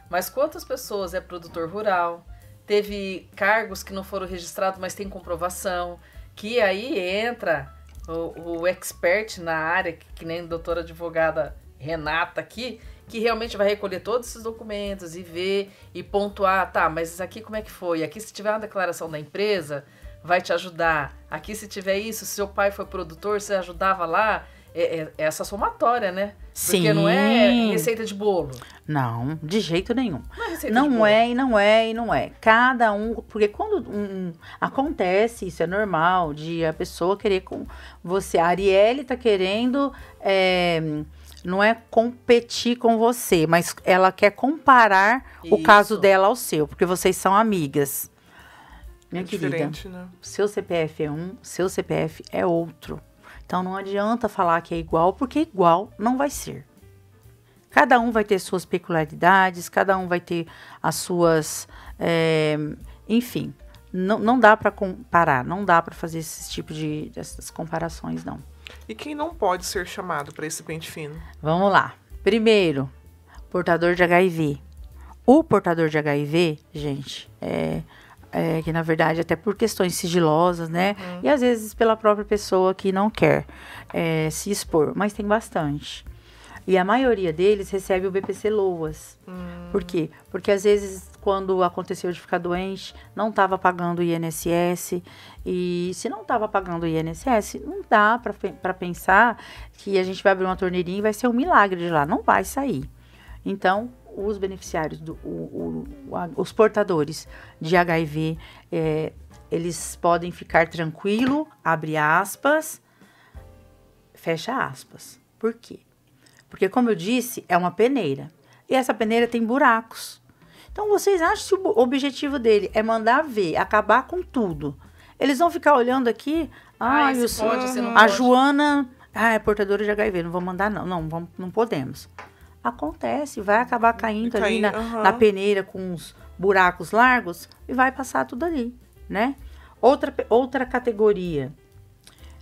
Mas quantas pessoas é produtor rural, teve cargos que não foram registrados, mas tem comprovação, que aí entra o, o expert na área, que, que nem a doutora advogada Renata aqui, que realmente vai recolher todos esses documentos e ver e pontuar, tá, mas aqui como é que foi? Aqui se tiver uma declaração da empresa, vai te ajudar. Aqui, se tiver isso, se seu pai foi produtor, você ajudava lá. É, é, é essa somatória, né? Sim. Porque não é receita de bolo. Não, de jeito nenhum. Não, é não é, e não é e não é. Cada um, porque quando um, um, acontece, isso é normal, de a pessoa querer com você. A Arielle tá querendo. É, não é competir com você, mas ela quer comparar isso. o caso dela ao seu, porque vocês são amigas. Minha é querida, né? seu CPF é um, seu CPF é outro. Então não adianta falar que é igual, porque igual não vai ser. Cada um vai ter suas peculiaridades, cada um vai ter as suas. É, enfim, não, não dá para comparar, não dá para fazer esse tipo de dessas comparações, não. E quem não pode ser chamado para esse pente fino? Vamos lá. Primeiro, portador de HIV. O portador de HIV, gente, é, é, que na verdade até por questões sigilosas, né? Uhum. E às vezes pela própria pessoa que não quer é, se expor, mas tem bastante. E a maioria deles recebe o BPC Loas. Uhum. Por quê? Porque às vezes quando aconteceu de ficar doente, não estava pagando o INSS. E se não estava pagando o INSS, não dá para pensar que a gente vai abrir uma torneirinha e vai ser um milagre de lá. Não vai sair. Então, os beneficiários, do, o, o, a, os portadores de HIV, é, eles podem ficar tranquilo, abre aspas, fecha aspas. Por quê? Porque, como eu disse, é uma peneira. E essa peneira tem buracos. Então, vocês acham que o objetivo dele é mandar ver, acabar com tudo? Eles vão ficar olhando aqui. Ah, ah pode, a pode. Joana ah, é portadora de HIV, não vou mandar, não. Não, vamos, não podemos. Acontece, vai acabar caindo ali na, na peneira com uns buracos largos e vai passar tudo ali, né? Outra, outra categoria: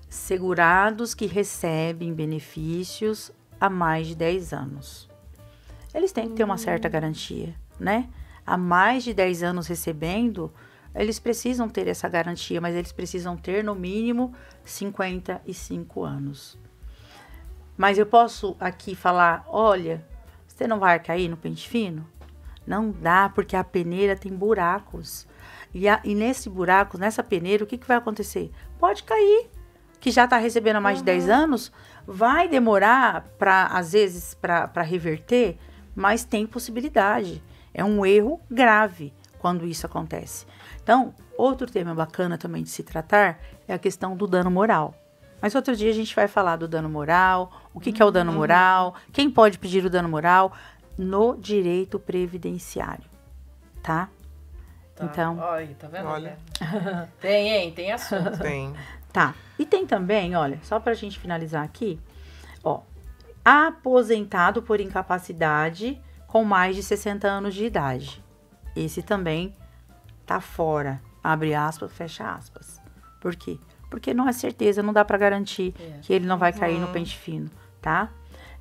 segurados que recebem benefícios há mais de 10 anos. Eles têm que ter uma certa hum. garantia, né? Há mais de 10 anos recebendo, eles precisam ter essa garantia, mas eles precisam ter no mínimo 55 anos. Mas eu posso aqui falar: olha, você não vai cair no pente fino? Não dá, porque a peneira tem buracos. E, a, e nesse buraco, nessa peneira, o que, que vai acontecer? Pode cair. Que já está recebendo há mais uhum. de 10 anos, vai demorar para, às vezes, para reverter, mas tem possibilidade. É um erro grave quando isso acontece. Então, outro tema bacana também de se tratar é a questão do dano moral. Mas outro dia a gente vai falar do dano moral, o que, uhum. que é o dano uhum. moral, quem pode pedir o dano moral no direito previdenciário, tá? tá. Então. Olha, tá vendo? Olha. tem, hein? Tem assunto. Tem. Tá. E tem também, olha, só pra gente finalizar aqui, ó. Aposentado por incapacidade com mais de 60 anos de idade. Esse também tá fora, abre aspas, fecha aspas. Por quê? porque não é certeza, não dá para garantir é. que ele não vai cair uhum. no pente fino, tá?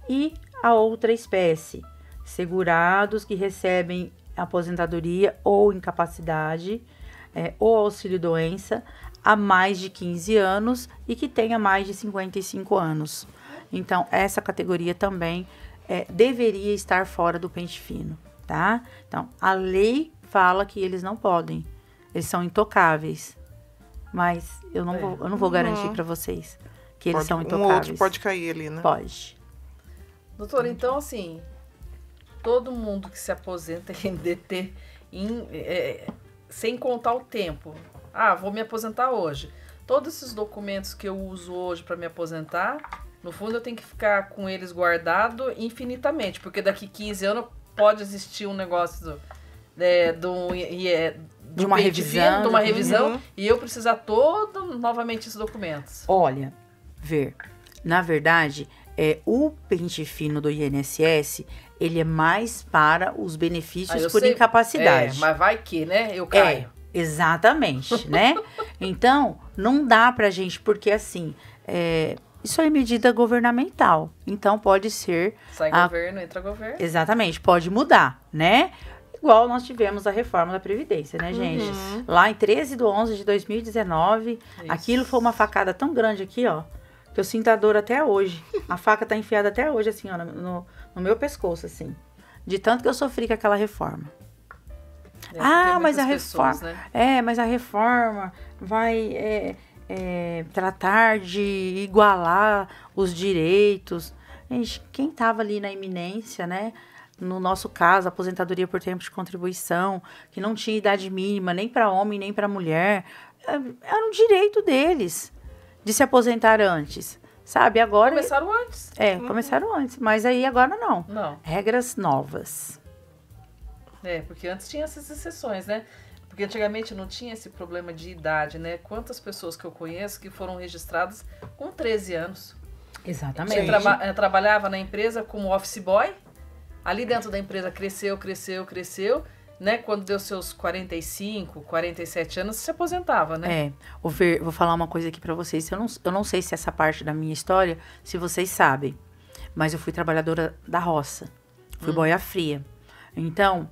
E a outra espécie, segurados que recebem aposentadoria ou incapacidade é, ou auxílio doença há mais de 15 anos e que tenha mais de 55 anos. Então, essa categoria também é, deveria estar fora do pente fino, tá? Então, a lei fala que eles não podem, eles são intocáveis, mas eu não, é. vou, eu não vou garantir uhum. para vocês que eles são intocáveis. Um outro pode cair ali, né? Pode. Doutora, então assim, todo mundo que se aposenta em DT, em, é, sem contar o tempo. Ah, vou me aposentar hoje. Todos esses documentos que eu uso hoje para me aposentar, no fundo eu tenho que ficar com eles guardado infinitamente, porque daqui 15 anos pode existir um negócio do, é, do, é, de uma revisão, de uma revisão uhum. e eu precisar todo novamente esses documentos. Olha, ver, na verdade, é o pente fino do INSS ele é mais para os benefícios ah, por sei, incapacidade. É, mas vai que, né? Eu é, caio. É, exatamente, né? Então, não dá pra gente, porque assim, é, isso é medida governamental. Então, pode ser... Sai a, governo, entra governo. Exatamente, pode mudar, né? igual nós tivemos a reforma da Previdência, né, uhum. gente? Uhum. Lá em 13 de 11 de 2019, Isso. aquilo foi uma facada tão grande aqui, ó, que eu sinto a dor até hoje. a faca tá enfiada até hoje, assim, ó, no, no meu pescoço, assim. De tanto que eu sofri com aquela reforma. É, ah, mas a reforma. né? É, mas a reforma vai é, é, tratar de igualar os direitos. Gente, quem tava ali na iminência, né? no nosso caso, aposentadoria por tempo de contribuição, que não tinha idade mínima nem para homem nem para mulher, é, era um direito deles de se aposentar antes. Sabe, agora. Começaram antes. É, uhum. começaram antes. Mas aí agora não. Não. Regras novas. É, porque antes tinha essas exceções, né? Porque antigamente não tinha esse problema de idade, né? Quantas pessoas que eu conheço que foram registradas com 13 anos. Exatamente. Você traba eh, trabalhava na empresa como office boy, ali dentro da empresa cresceu, cresceu, cresceu, né? Quando deu seus 45, 47 anos, se aposentava, né? É. Vou, ver, vou falar uma coisa aqui para vocês. Eu não, eu não sei se essa parte da minha história, se vocês sabem, mas eu fui trabalhadora da roça. Fui hum. boia fria. Então,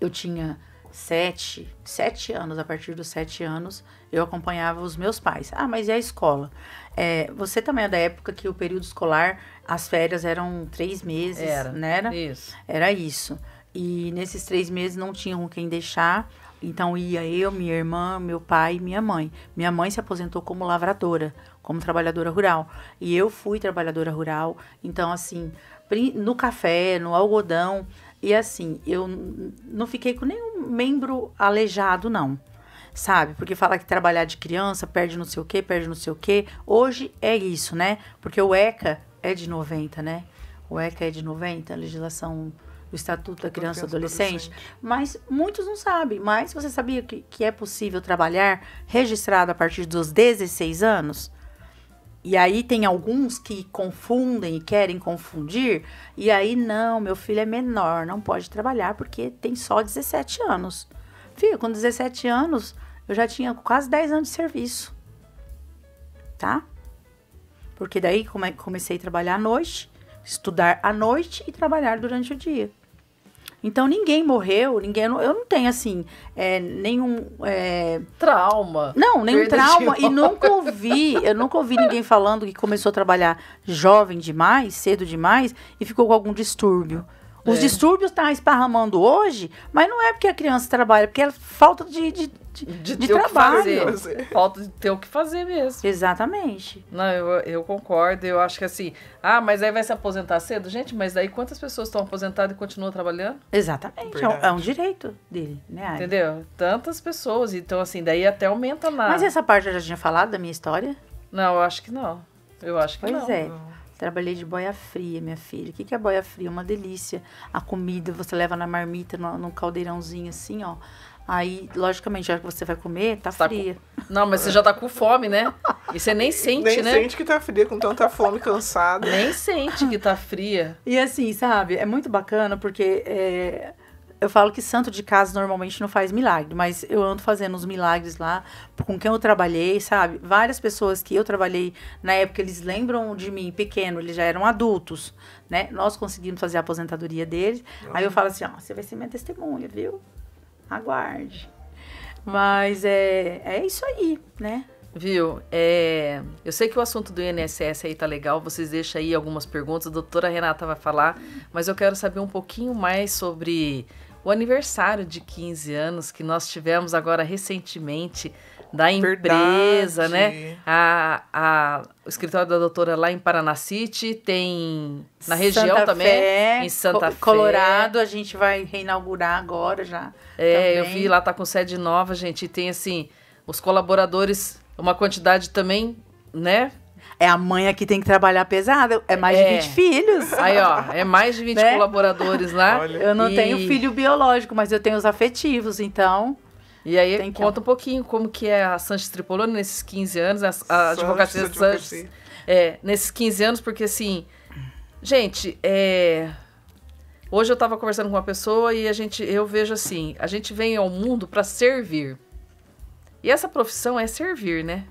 eu tinha sete, sete anos, a partir dos sete anos, eu acompanhava os meus pais. Ah, mas e a escola? É, você também é da época que o período escolar, as férias eram três meses, era, né? Era isso. Era isso. E nesses três meses não tinham quem deixar, então ia eu, minha irmã, meu pai e minha mãe. Minha mãe se aposentou como lavradora, como trabalhadora rural. E eu fui trabalhadora rural, então assim, no café, no algodão, e assim, eu não fiquei com nenhum membro aleijado, não. Sabe? Porque fala que trabalhar de criança perde não sei o quê perde não sei o quê Hoje é isso, né? Porque o ECA é de 90, né? O ECA é de 90, a legislação do Estatuto da Criança e adolescente, adolescente, mas muitos não sabem. Mas você sabia que, que é possível trabalhar registrado a partir dos 16 anos? E aí tem alguns que confundem e querem confundir, e aí não, meu filho é menor, não pode trabalhar porque tem só 17 anos. Filho, com 17 anos, eu já tinha quase 10 anos de serviço. Tá? Porque daí comecei a trabalhar à noite, estudar à noite e trabalhar durante o dia. Então ninguém morreu, ninguém. Eu não tenho assim é, nenhum é... trauma. Não, nenhum trauma. E nunca ouvi, eu nunca ouvi ninguém falando que começou a trabalhar jovem demais, cedo demais e ficou com algum distúrbio. Os é. distúrbios estão tá esparramando hoje, mas não é porque a criança trabalha, porque é falta de, de de, de, de trabalho. Falta de ter o que fazer mesmo. Exatamente. Não, eu, eu concordo. Eu acho que assim, ah, mas aí vai se aposentar cedo? Gente, mas daí quantas pessoas estão aposentadas e continuam trabalhando? Exatamente. É um, é um, direito dele, né? Entendeu? Tantas pessoas. Então, assim, daí até aumenta na. Mas essa parte eu já tinha falado da minha história? Não, eu acho que não. Eu acho que pois não. Pois é. Trabalhei de boia fria, minha filha. O que, que é boia fria? Uma delícia. A comida você leva na marmita, no, num caldeirãozinho assim, ó. Aí, logicamente, já que você vai comer, tá, tá fria. Com... Não, mas você já tá com fome, né? E você nem sente, nem né? Nem sente que tá fria, com tanta fome, cansada. Nem sente que tá fria. E assim, sabe? É muito bacana porque é... eu falo que santo de casa normalmente não faz milagre, mas eu ando fazendo uns milagres lá com quem eu trabalhei, sabe? Várias pessoas que eu trabalhei na época, eles lembram de mim pequeno, eles já eram adultos, né? Nós conseguimos fazer a aposentadoria deles. Aí eu falo assim: ó, você vai ser minha testemunha, viu? aguarde. Mas é, é isso aí, né? Viu? É, eu sei que o assunto do INSS aí tá legal, vocês deixam aí algumas perguntas, a doutora Renata vai falar, mas eu quero saber um pouquinho mais sobre o aniversário de 15 anos que nós tivemos agora recentemente da empresa, Verdade. né? A, a, o escritório da doutora lá em Paranacite tem na região Santa também, Fé, em Santa Fe, Fé. Colorado, a gente vai reinaugurar agora já. É, também. eu vi lá, tá com sede nova, gente, e tem assim, os colaboradores, uma quantidade também, né? É a mãe aqui tem que trabalhar pesado. É mais é. de 20 filhos. Aí, ó, é mais de 20 né? colaboradores lá. Olha. Eu não e... tenho filho biológico, mas eu tenho os afetivos, então. E aí conta um pouquinho como que é a Sanches Tripolone nesses 15 anos, a, a advocacia Sanches, Sanches é, nesses 15 anos, porque assim, gente, é, hoje eu estava conversando com uma pessoa e a gente, eu vejo assim, a gente vem ao mundo para servir. E essa profissão é servir, né?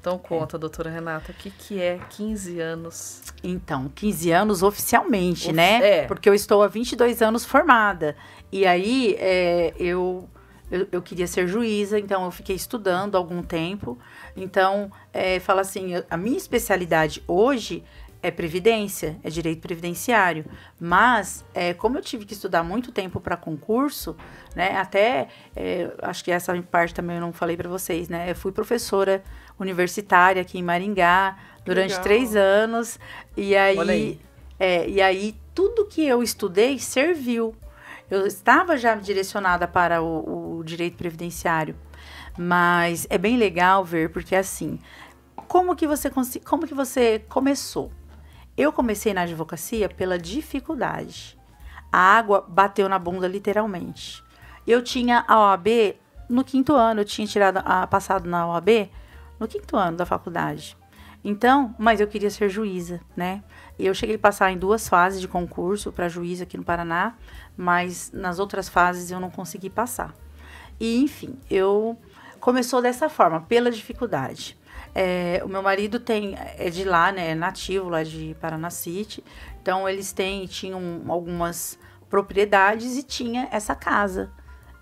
Então conta, é. doutora Renata, o que, que é 15 anos? Então, 15 anos oficialmente, né? É. Porque eu estou há 22 anos formada. E aí, é, eu eu, eu, queria ser juíza, então eu fiquei estudando algum tempo. Então, é, fala assim, a minha especialidade hoje é previdência, é direito previdenciário. Mas, é, como eu tive que estudar muito tempo para concurso, né, até é, acho que essa parte também eu não falei para vocês, né? Eu fui professora universitária aqui em Maringá durante Legal. três anos e aí, aí. É, e aí tudo que eu estudei serviu eu estava já direcionada para o, o direito previdenciário, mas é bem legal ver porque assim, como que você como que você começou? Eu comecei na advocacia pela dificuldade. A água bateu na bunda literalmente. Eu tinha a OAB no quinto ano, eu tinha tirado a, ah, passado na OAB no quinto ano da faculdade. Então, mas eu queria ser juíza, né? Eu cheguei a passar em duas fases de concurso para juíza aqui no Paraná, mas nas outras fases eu não consegui passar. E enfim, eu começou dessa forma, pela dificuldade. É, o meu marido tem é de lá, né? É nativo lá de City. Então eles têm tinham algumas propriedades e tinha essa casa.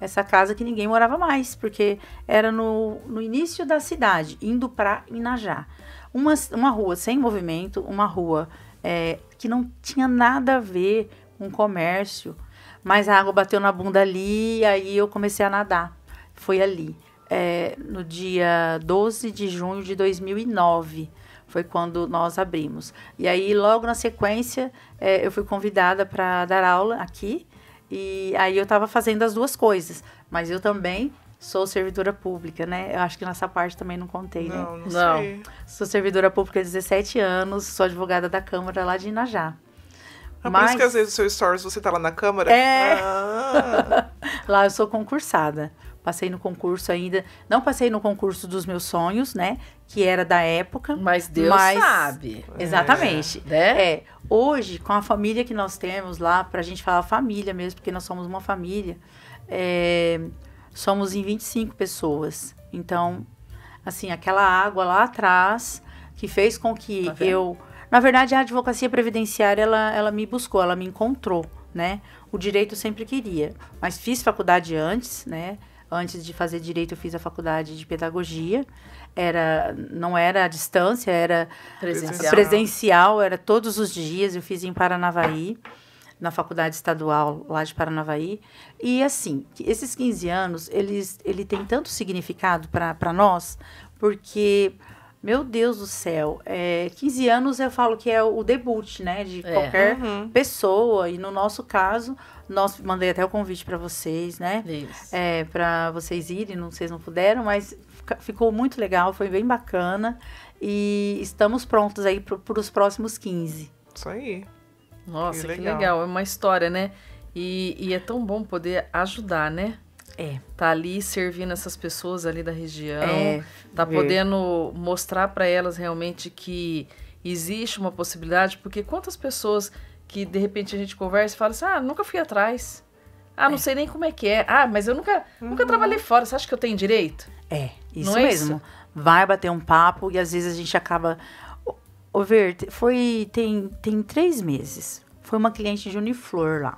Essa casa que ninguém morava mais, porque era no, no início da cidade, indo para Inajá. Uma, uma rua sem movimento, uma rua é, que não tinha nada a ver com comércio, mas a água bateu na bunda ali e aí eu comecei a nadar. Foi ali, é, no dia 12 de junho de 2009 foi quando nós abrimos. E aí, logo na sequência, é, eu fui convidada para dar aula aqui. E aí eu estava fazendo as duas coisas, mas eu também sou servidora pública, né? Eu acho que nessa parte também não contei, né? não, né? Não, não sei. Sou servidora pública há 17 anos, sou advogada da Câmara lá de Inajá. É ah, Mas... por isso que às vezes o seu stories você tá lá na Câmara? É! Ah. lá eu sou concursada. Passei no concurso ainda. Não passei no concurso dos meus sonhos, né? Que era da época. Mas Deus mas... sabe. Exatamente. É. Né? é. Hoje, com a família que nós temos lá, pra gente falar família mesmo, porque nós somos uma família. É somos em 25 pessoas. Então, assim, aquela água lá atrás que fez com que tá eu. Na verdade, a advocacia previdenciária ela, ela me buscou, ela me encontrou, né? O direito eu sempre queria, mas fiz faculdade antes, né? Antes de fazer direito, eu fiz a faculdade de pedagogia. Era, não era à distância, era presencial, presencial era todos os dias. Eu fiz em Paranavaí na faculdade estadual lá de Paranavaí. E assim, esses 15 anos, eles ele tem tanto significado para nós, porque meu Deus do céu, é, 15 anos eu falo que é o debut, né, de é. qualquer uhum. pessoa. E no nosso caso, nós mandei até o convite para vocês, né? É, para vocês irem, não vocês não puderam, mas ficou muito legal, foi bem bacana e estamos prontos aí para os próximos 15. Isso aí. Nossa, que legal. que legal. É uma história, né? E, e, é tão bom poder ajudar, né? É. Tá ali servindo essas pessoas ali da região, é, tá ver. podendo mostrar para elas realmente que existe uma possibilidade, porque quantas pessoas que de repente a gente conversa e fala assim: "Ah, nunca fui atrás. Ah, não é. sei nem como é que é. Ah, mas eu nunca, uhum. nunca trabalhei fora. Você acha que eu tenho direito?" É, isso não é mesmo. É isso? Vai bater um papo e às vezes a gente acaba Ô, Verde, foi. Tem, tem três meses. Foi uma cliente de Uniflor lá,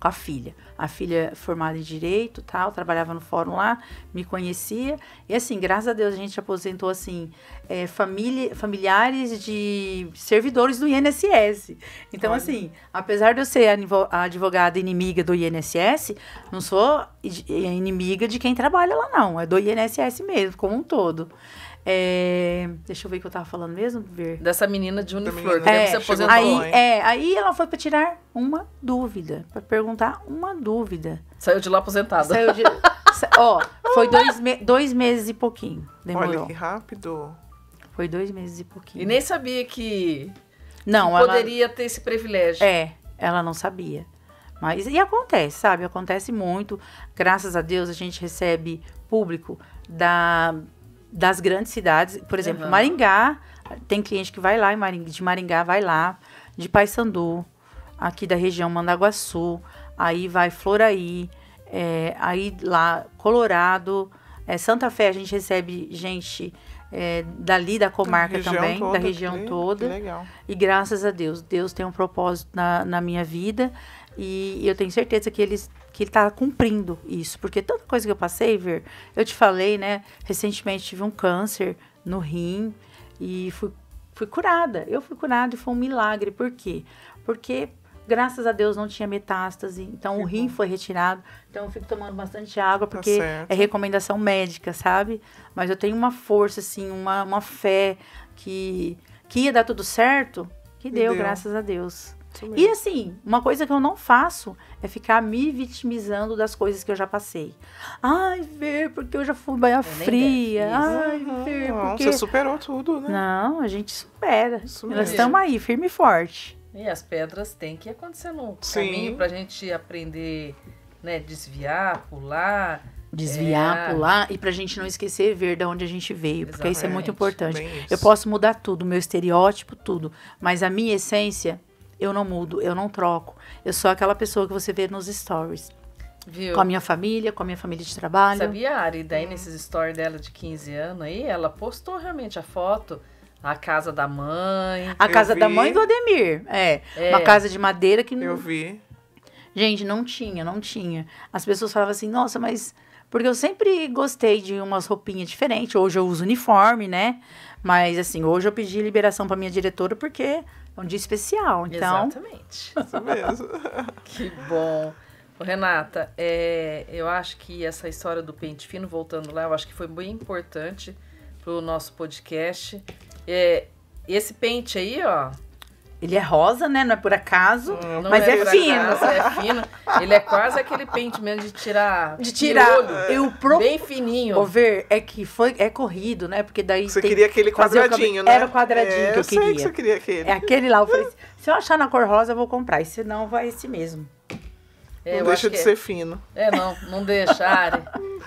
com a filha. A filha é formada em direito tal, trabalhava no fórum lá, me conhecia. E assim, graças a Deus, a gente aposentou assim, é, família, familiares de servidores do INSS. Então, Olha. assim, apesar de eu ser a advogada inimiga do INSS, não sou é, inimiga de quem trabalha lá, não. É do INSS mesmo, como um todo. É, deixa eu ver o que eu tava falando mesmo, ver. Dessa menina de Uniflor, que é, se aposentou. Aí, lá, é, aí ela foi para tirar uma dúvida, para perguntar uma dúvida. Saiu de lá aposentada. Saiu de... ó, foi dois, me... dois meses e pouquinho, demorou. Olha que rápido. Foi dois meses e pouquinho. E nem sabia que, não, que ela... poderia ter esse privilégio. É, ela não sabia. Mas, e acontece, sabe? Acontece muito. Graças a Deus a gente recebe público da das grandes cidades, por exemplo, uhum. Maringá, tem cliente que vai lá de Maringá, vai lá, de Paysandu, aqui da região Mandaguaçu, aí vai Floraí, é, aí lá Colorado, é, Santa Fé a gente recebe gente é, dali da comarca da também, toda, da região que, toda. Que legal. E graças a Deus, Deus tem um propósito na, na minha vida e eu tenho certeza que eles que ele está cumprindo isso. Porque tanta coisa que eu passei, Ver, eu te falei, né? Recentemente tive um câncer no rim e fui, fui curada. Eu fui curada e foi um milagre. Por quê? Porque graças a Deus não tinha metástase, então que o rim bom. foi retirado. Então eu fico tomando bastante água tá porque tá é recomendação médica, sabe? Mas eu tenho uma força assim, uma, uma fé que que ia dar tudo certo, que deu, deu, graças a Deus. E assim, uma coisa que eu não faço é ficar me vitimizando das coisas que eu já passei. Ai, ver porque eu já fui banha fria. Ai, ver uhum. porque... você superou tudo, né? Não, a gente supera. Nós estamos aí, firme e forte. E as pedras têm que acontecer no Sim. caminho pra gente aprender, né? Desviar, pular desviar, é. pular e pra gente não esquecer ver de onde a gente veio, Exatamente. porque isso é muito importante. Eu posso mudar tudo, meu estereótipo, tudo, mas a minha essência eu não mudo, eu não troco. Eu sou aquela pessoa que você vê nos stories. Viu? Com a minha família, com a minha família de trabalho. Sabia, Ari? Daí, hum. nesses stories dela de 15 anos aí, ela postou realmente a foto. A casa da mãe. A casa vi. da mãe do Ademir. É, é. Uma casa de madeira que. Eu vi. Gente, não tinha, não tinha. As pessoas falavam assim, nossa, mas. Porque eu sempre gostei de umas roupinhas diferentes. Hoje eu uso uniforme, né? Mas assim, hoje eu pedi liberação para minha diretora porque é um dia especial, então. Exatamente. Isso mesmo. que bom. Renata, é, eu acho que essa história do pente fino, voltando lá, eu acho que foi bem importante para o nosso podcast. É, esse pente aí, ó, ele é rosa, né? Não é por acaso, mas é, é fino. é fino. Ele é quase aquele pente mesmo de tirar de tirar olho, eu pro... bem fininho. O ver é que foi é corrido, né? Porque daí Você queria aquele quadradinho, né? Era o quadradinho é, que eu, eu queria. Sei que você queria aquele. É aquele lá, eu falei, se eu achar na cor rosa eu vou comprar, e se não vai esse mesmo. É, não deixa de ser é. fino. É, não, não deixa, Ari.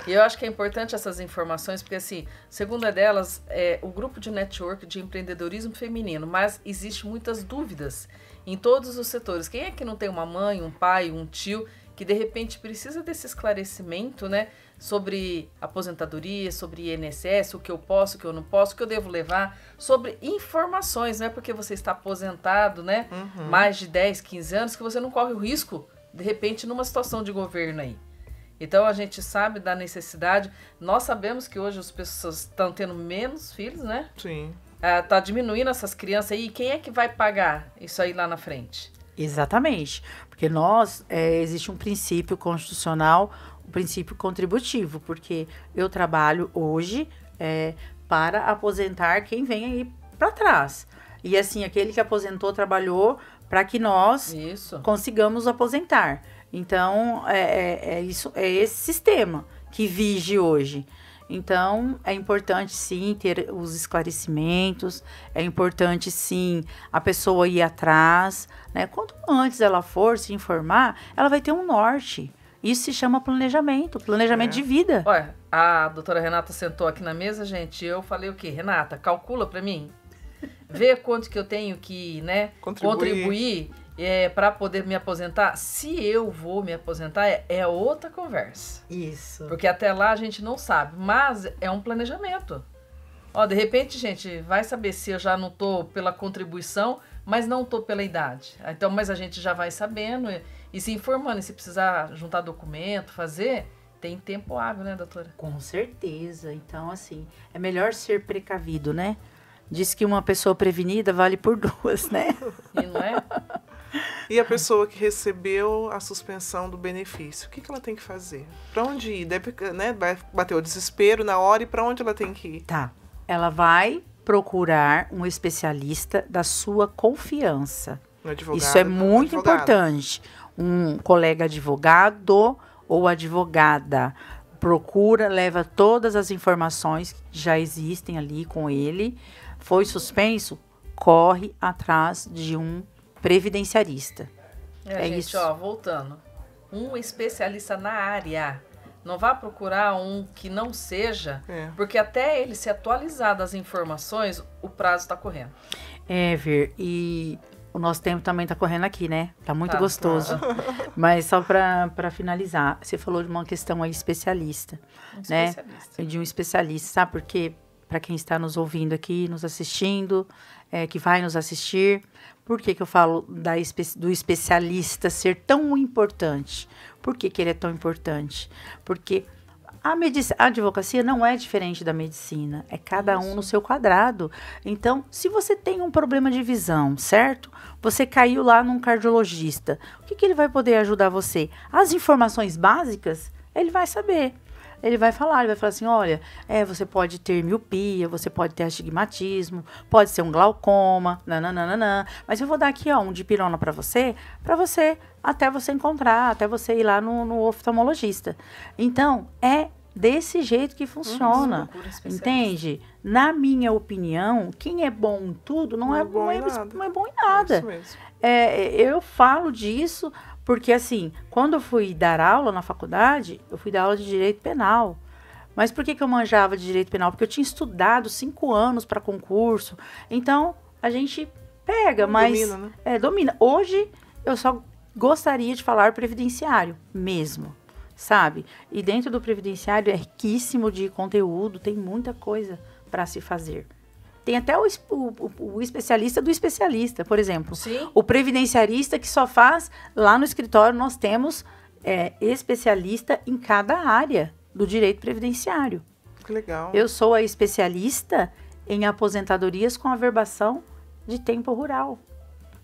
e eu acho que é importante essas informações, porque, assim, segundo é delas, é o grupo de network de empreendedorismo feminino, mas existe muitas dúvidas em todos os setores. Quem é que não tem uma mãe, um pai, um tio que de repente precisa desse esclarecimento, né, sobre aposentadoria, sobre INSS, o que eu posso, o que eu não posso, o que eu devo levar, sobre informações, não é porque você está aposentado, né, uhum. mais de 10, 15 anos que você não corre o risco de repente, numa situação de governo aí. Então a gente sabe da necessidade. Nós sabemos que hoje as pessoas estão tendo menos filhos, né? Sim. Ah, tá diminuindo essas crianças aí. E quem é que vai pagar isso aí lá na frente? Exatamente. Porque nós, é, existe um princípio constitucional, o um princípio contributivo, porque eu trabalho hoje é, para aposentar quem vem aí para trás. E assim, aquele que aposentou, trabalhou, para que nós isso. consigamos aposentar. Então, é, é, é, isso, é esse sistema que vige hoje. Então, é importante sim ter os esclarecimentos, é importante sim a pessoa ir atrás. Né? Quanto antes ela for se informar, ela vai ter um norte. Isso se chama planejamento, planejamento é. de vida. Olha, a doutora Renata sentou aqui na mesa, gente, eu falei o quê? Renata, calcula para mim ver quanto que eu tenho que, né, contribuir, contribuir é, para poder me aposentar. Se eu vou me aposentar, é, é, outra conversa. Isso. Porque até lá a gente não sabe, mas é um planejamento. Ó, de repente, gente, vai saber se eu já não tô pela contribuição, mas não tô pela idade. Então, mas a gente já vai sabendo e, e se informando. E se precisar juntar documento, fazer, tem tempo hábil, né, doutora? Com certeza. Então, assim, é melhor ser precavido, né? Diz que uma pessoa prevenida vale por duas, né? E não é? E a pessoa que recebeu a suspensão do benefício, o que, que ela tem que fazer? Para onde ir? Deve, né, vai bater o desespero na hora e para onde ela tem que ir? Tá. Ela vai procurar um especialista da sua confiança. Um advogado, Isso é muito um importante. Um colega advogado ou advogada procura, leva todas as informações que já existem ali com ele foi suspenso, corre atrás de um previdenciarista. É, é gente, isso. Ó, voltando. Um especialista na área. Não vá procurar um que não seja, é. porque até ele se atualizar das informações, o prazo está correndo. É, Ver, e o nosso tempo também está correndo aqui, né? Tá muito tá, tá. gostoso. Tá. Mas só para finalizar, você falou de uma questão aí especialista, um né? Especialista. De um especialista, sabe por quê? para quem está nos ouvindo aqui, nos assistindo, é, que vai nos assistir. Por que, que eu falo da, do especialista ser tão importante? Por que, que ele é tão importante? Porque a, a, advocacia não é diferente da medicina, é cada um no seu quadrado. Então, se você tem um problema de visão, certo? Você caiu lá num cardiologista, o que, que ele vai poder ajudar você? As informações básicas ele vai saber ele vai falar, ele vai falar assim, olha, é, você pode ter miopia, você pode ter astigmatismo, pode ser um glaucoma, nananana, mas eu vou dar aqui, ó, um dipirona para você, para você, até você encontrar, até você ir lá no, no oftalmologista. Então, é desse jeito que funciona. Hum, entende? Na minha opinião, quem é bom em tudo não, não é, é bom, não é, em nada. não é bom em nada. É, é eu falo disso porque assim, quando eu fui dar aula na faculdade, eu fui dar aula de direito penal. Mas por que, que eu manjava de direito penal? Porque eu tinha estudado cinco anos para concurso. Então, a gente pega, mas. Domina, né? É, domina. Hoje, eu só gostaria de falar previdenciário mesmo, sabe? E dentro do previdenciário é riquíssimo de conteúdo, tem muita coisa para se fazer. Tem até o, o, o especialista do especialista, por exemplo. Sim. O previdenciarista que só faz lá no escritório, nós temos é, especialista em cada área do direito previdenciário. Que legal. Eu sou a especialista em aposentadorias com averbação de tempo rural.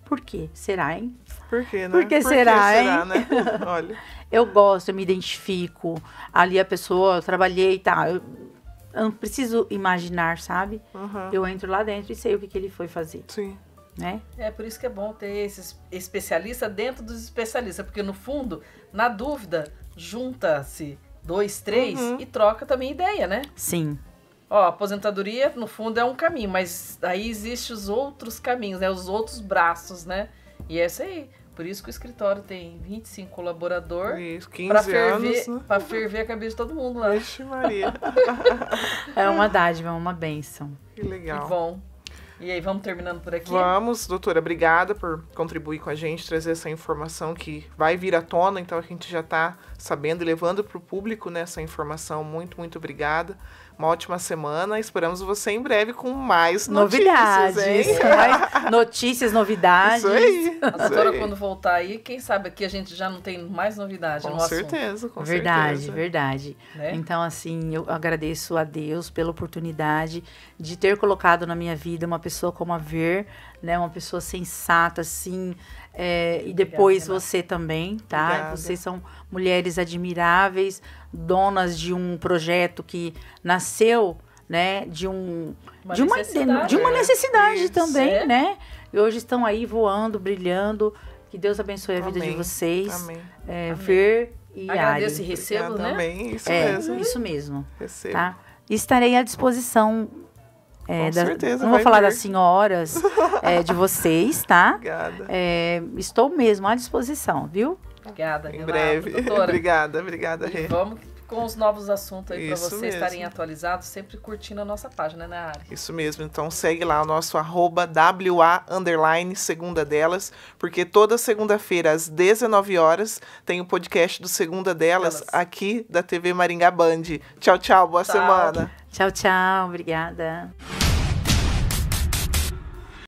Por quê? Será, hein? Por quê, né? Por que Por será, será, hein? né? Olha. eu gosto, eu me identifico. Ali a pessoa, eu trabalhei e tá, tal eu não preciso imaginar, sabe? Uhum. Eu entro lá dentro e sei o que, que ele foi fazer. Sim. Né? É por isso que é bom ter esses especialista dentro dos especialistas, porque no fundo, na dúvida, junta-se dois, três uhum. e troca também ideia, né? Sim. Ó, aposentadoria, no fundo, é um caminho, mas aí existem os outros caminhos, né? Os outros braços, né? E é isso aí. Por isso que o escritório tem 25 colaboradores. Isso, 15 pra ferver, anos. Né? Pra ferver a cabeça de todo mundo lá. Vixe Maria. é uma dádiva, é uma benção. Que legal. Que bom. E aí, vamos terminando por aqui? Vamos, doutora. Obrigada por contribuir com a gente, trazer essa informação que vai vir à tona, então a gente já está sabendo e levando para o público né, essa informação. Muito, muito obrigada uma ótima semana. Esperamos você em breve com mais novidades. Notícias, é, notícias novidades. Isso aí. A doutora, quando voltar aí, quem sabe aqui a gente já não tem mais novidade com no certeza, assunto. Com verdade, certeza, Verdade, verdade. Né? Então, assim, eu agradeço a Deus pela oportunidade de ter colocado na minha vida uma pessoa como a Ver, né? Uma pessoa sensata, assim, é, e depois você também, tá? Obrigada. Vocês são mulheres admiráveis, donas de um projeto que nasceu, né, de um uma de uma necessidade, de uma né? necessidade é. também, né? E hoje estão aí voando, brilhando. Que Deus abençoe a Amém. vida de vocês. Amém. É, Amém. Ver e Agradeço Ari. e recebo, Obrigada, né? Amém. Isso é, mesmo. Isso mesmo. Recebo. Tá? Estarei à disposição é, Com da, certeza. Não vou falar das senhoras, é, de vocês, tá? Obrigada. É, estou mesmo à disposição, viu? Obrigada, Em Renata, breve. Doutora. obrigada, obrigada, Rê. vamos com os novos assuntos aí para vocês estarem atualizados, sempre curtindo a nossa página, né, Ari? Isso mesmo. Então segue lá o nosso arroba WA underline segunda delas, porque toda segunda-feira às 19 horas tem o um podcast do Segunda delas, delas, aqui da TV Maringá Band. Tchau, tchau, boa tchau. semana. Tchau, tchau. Obrigada.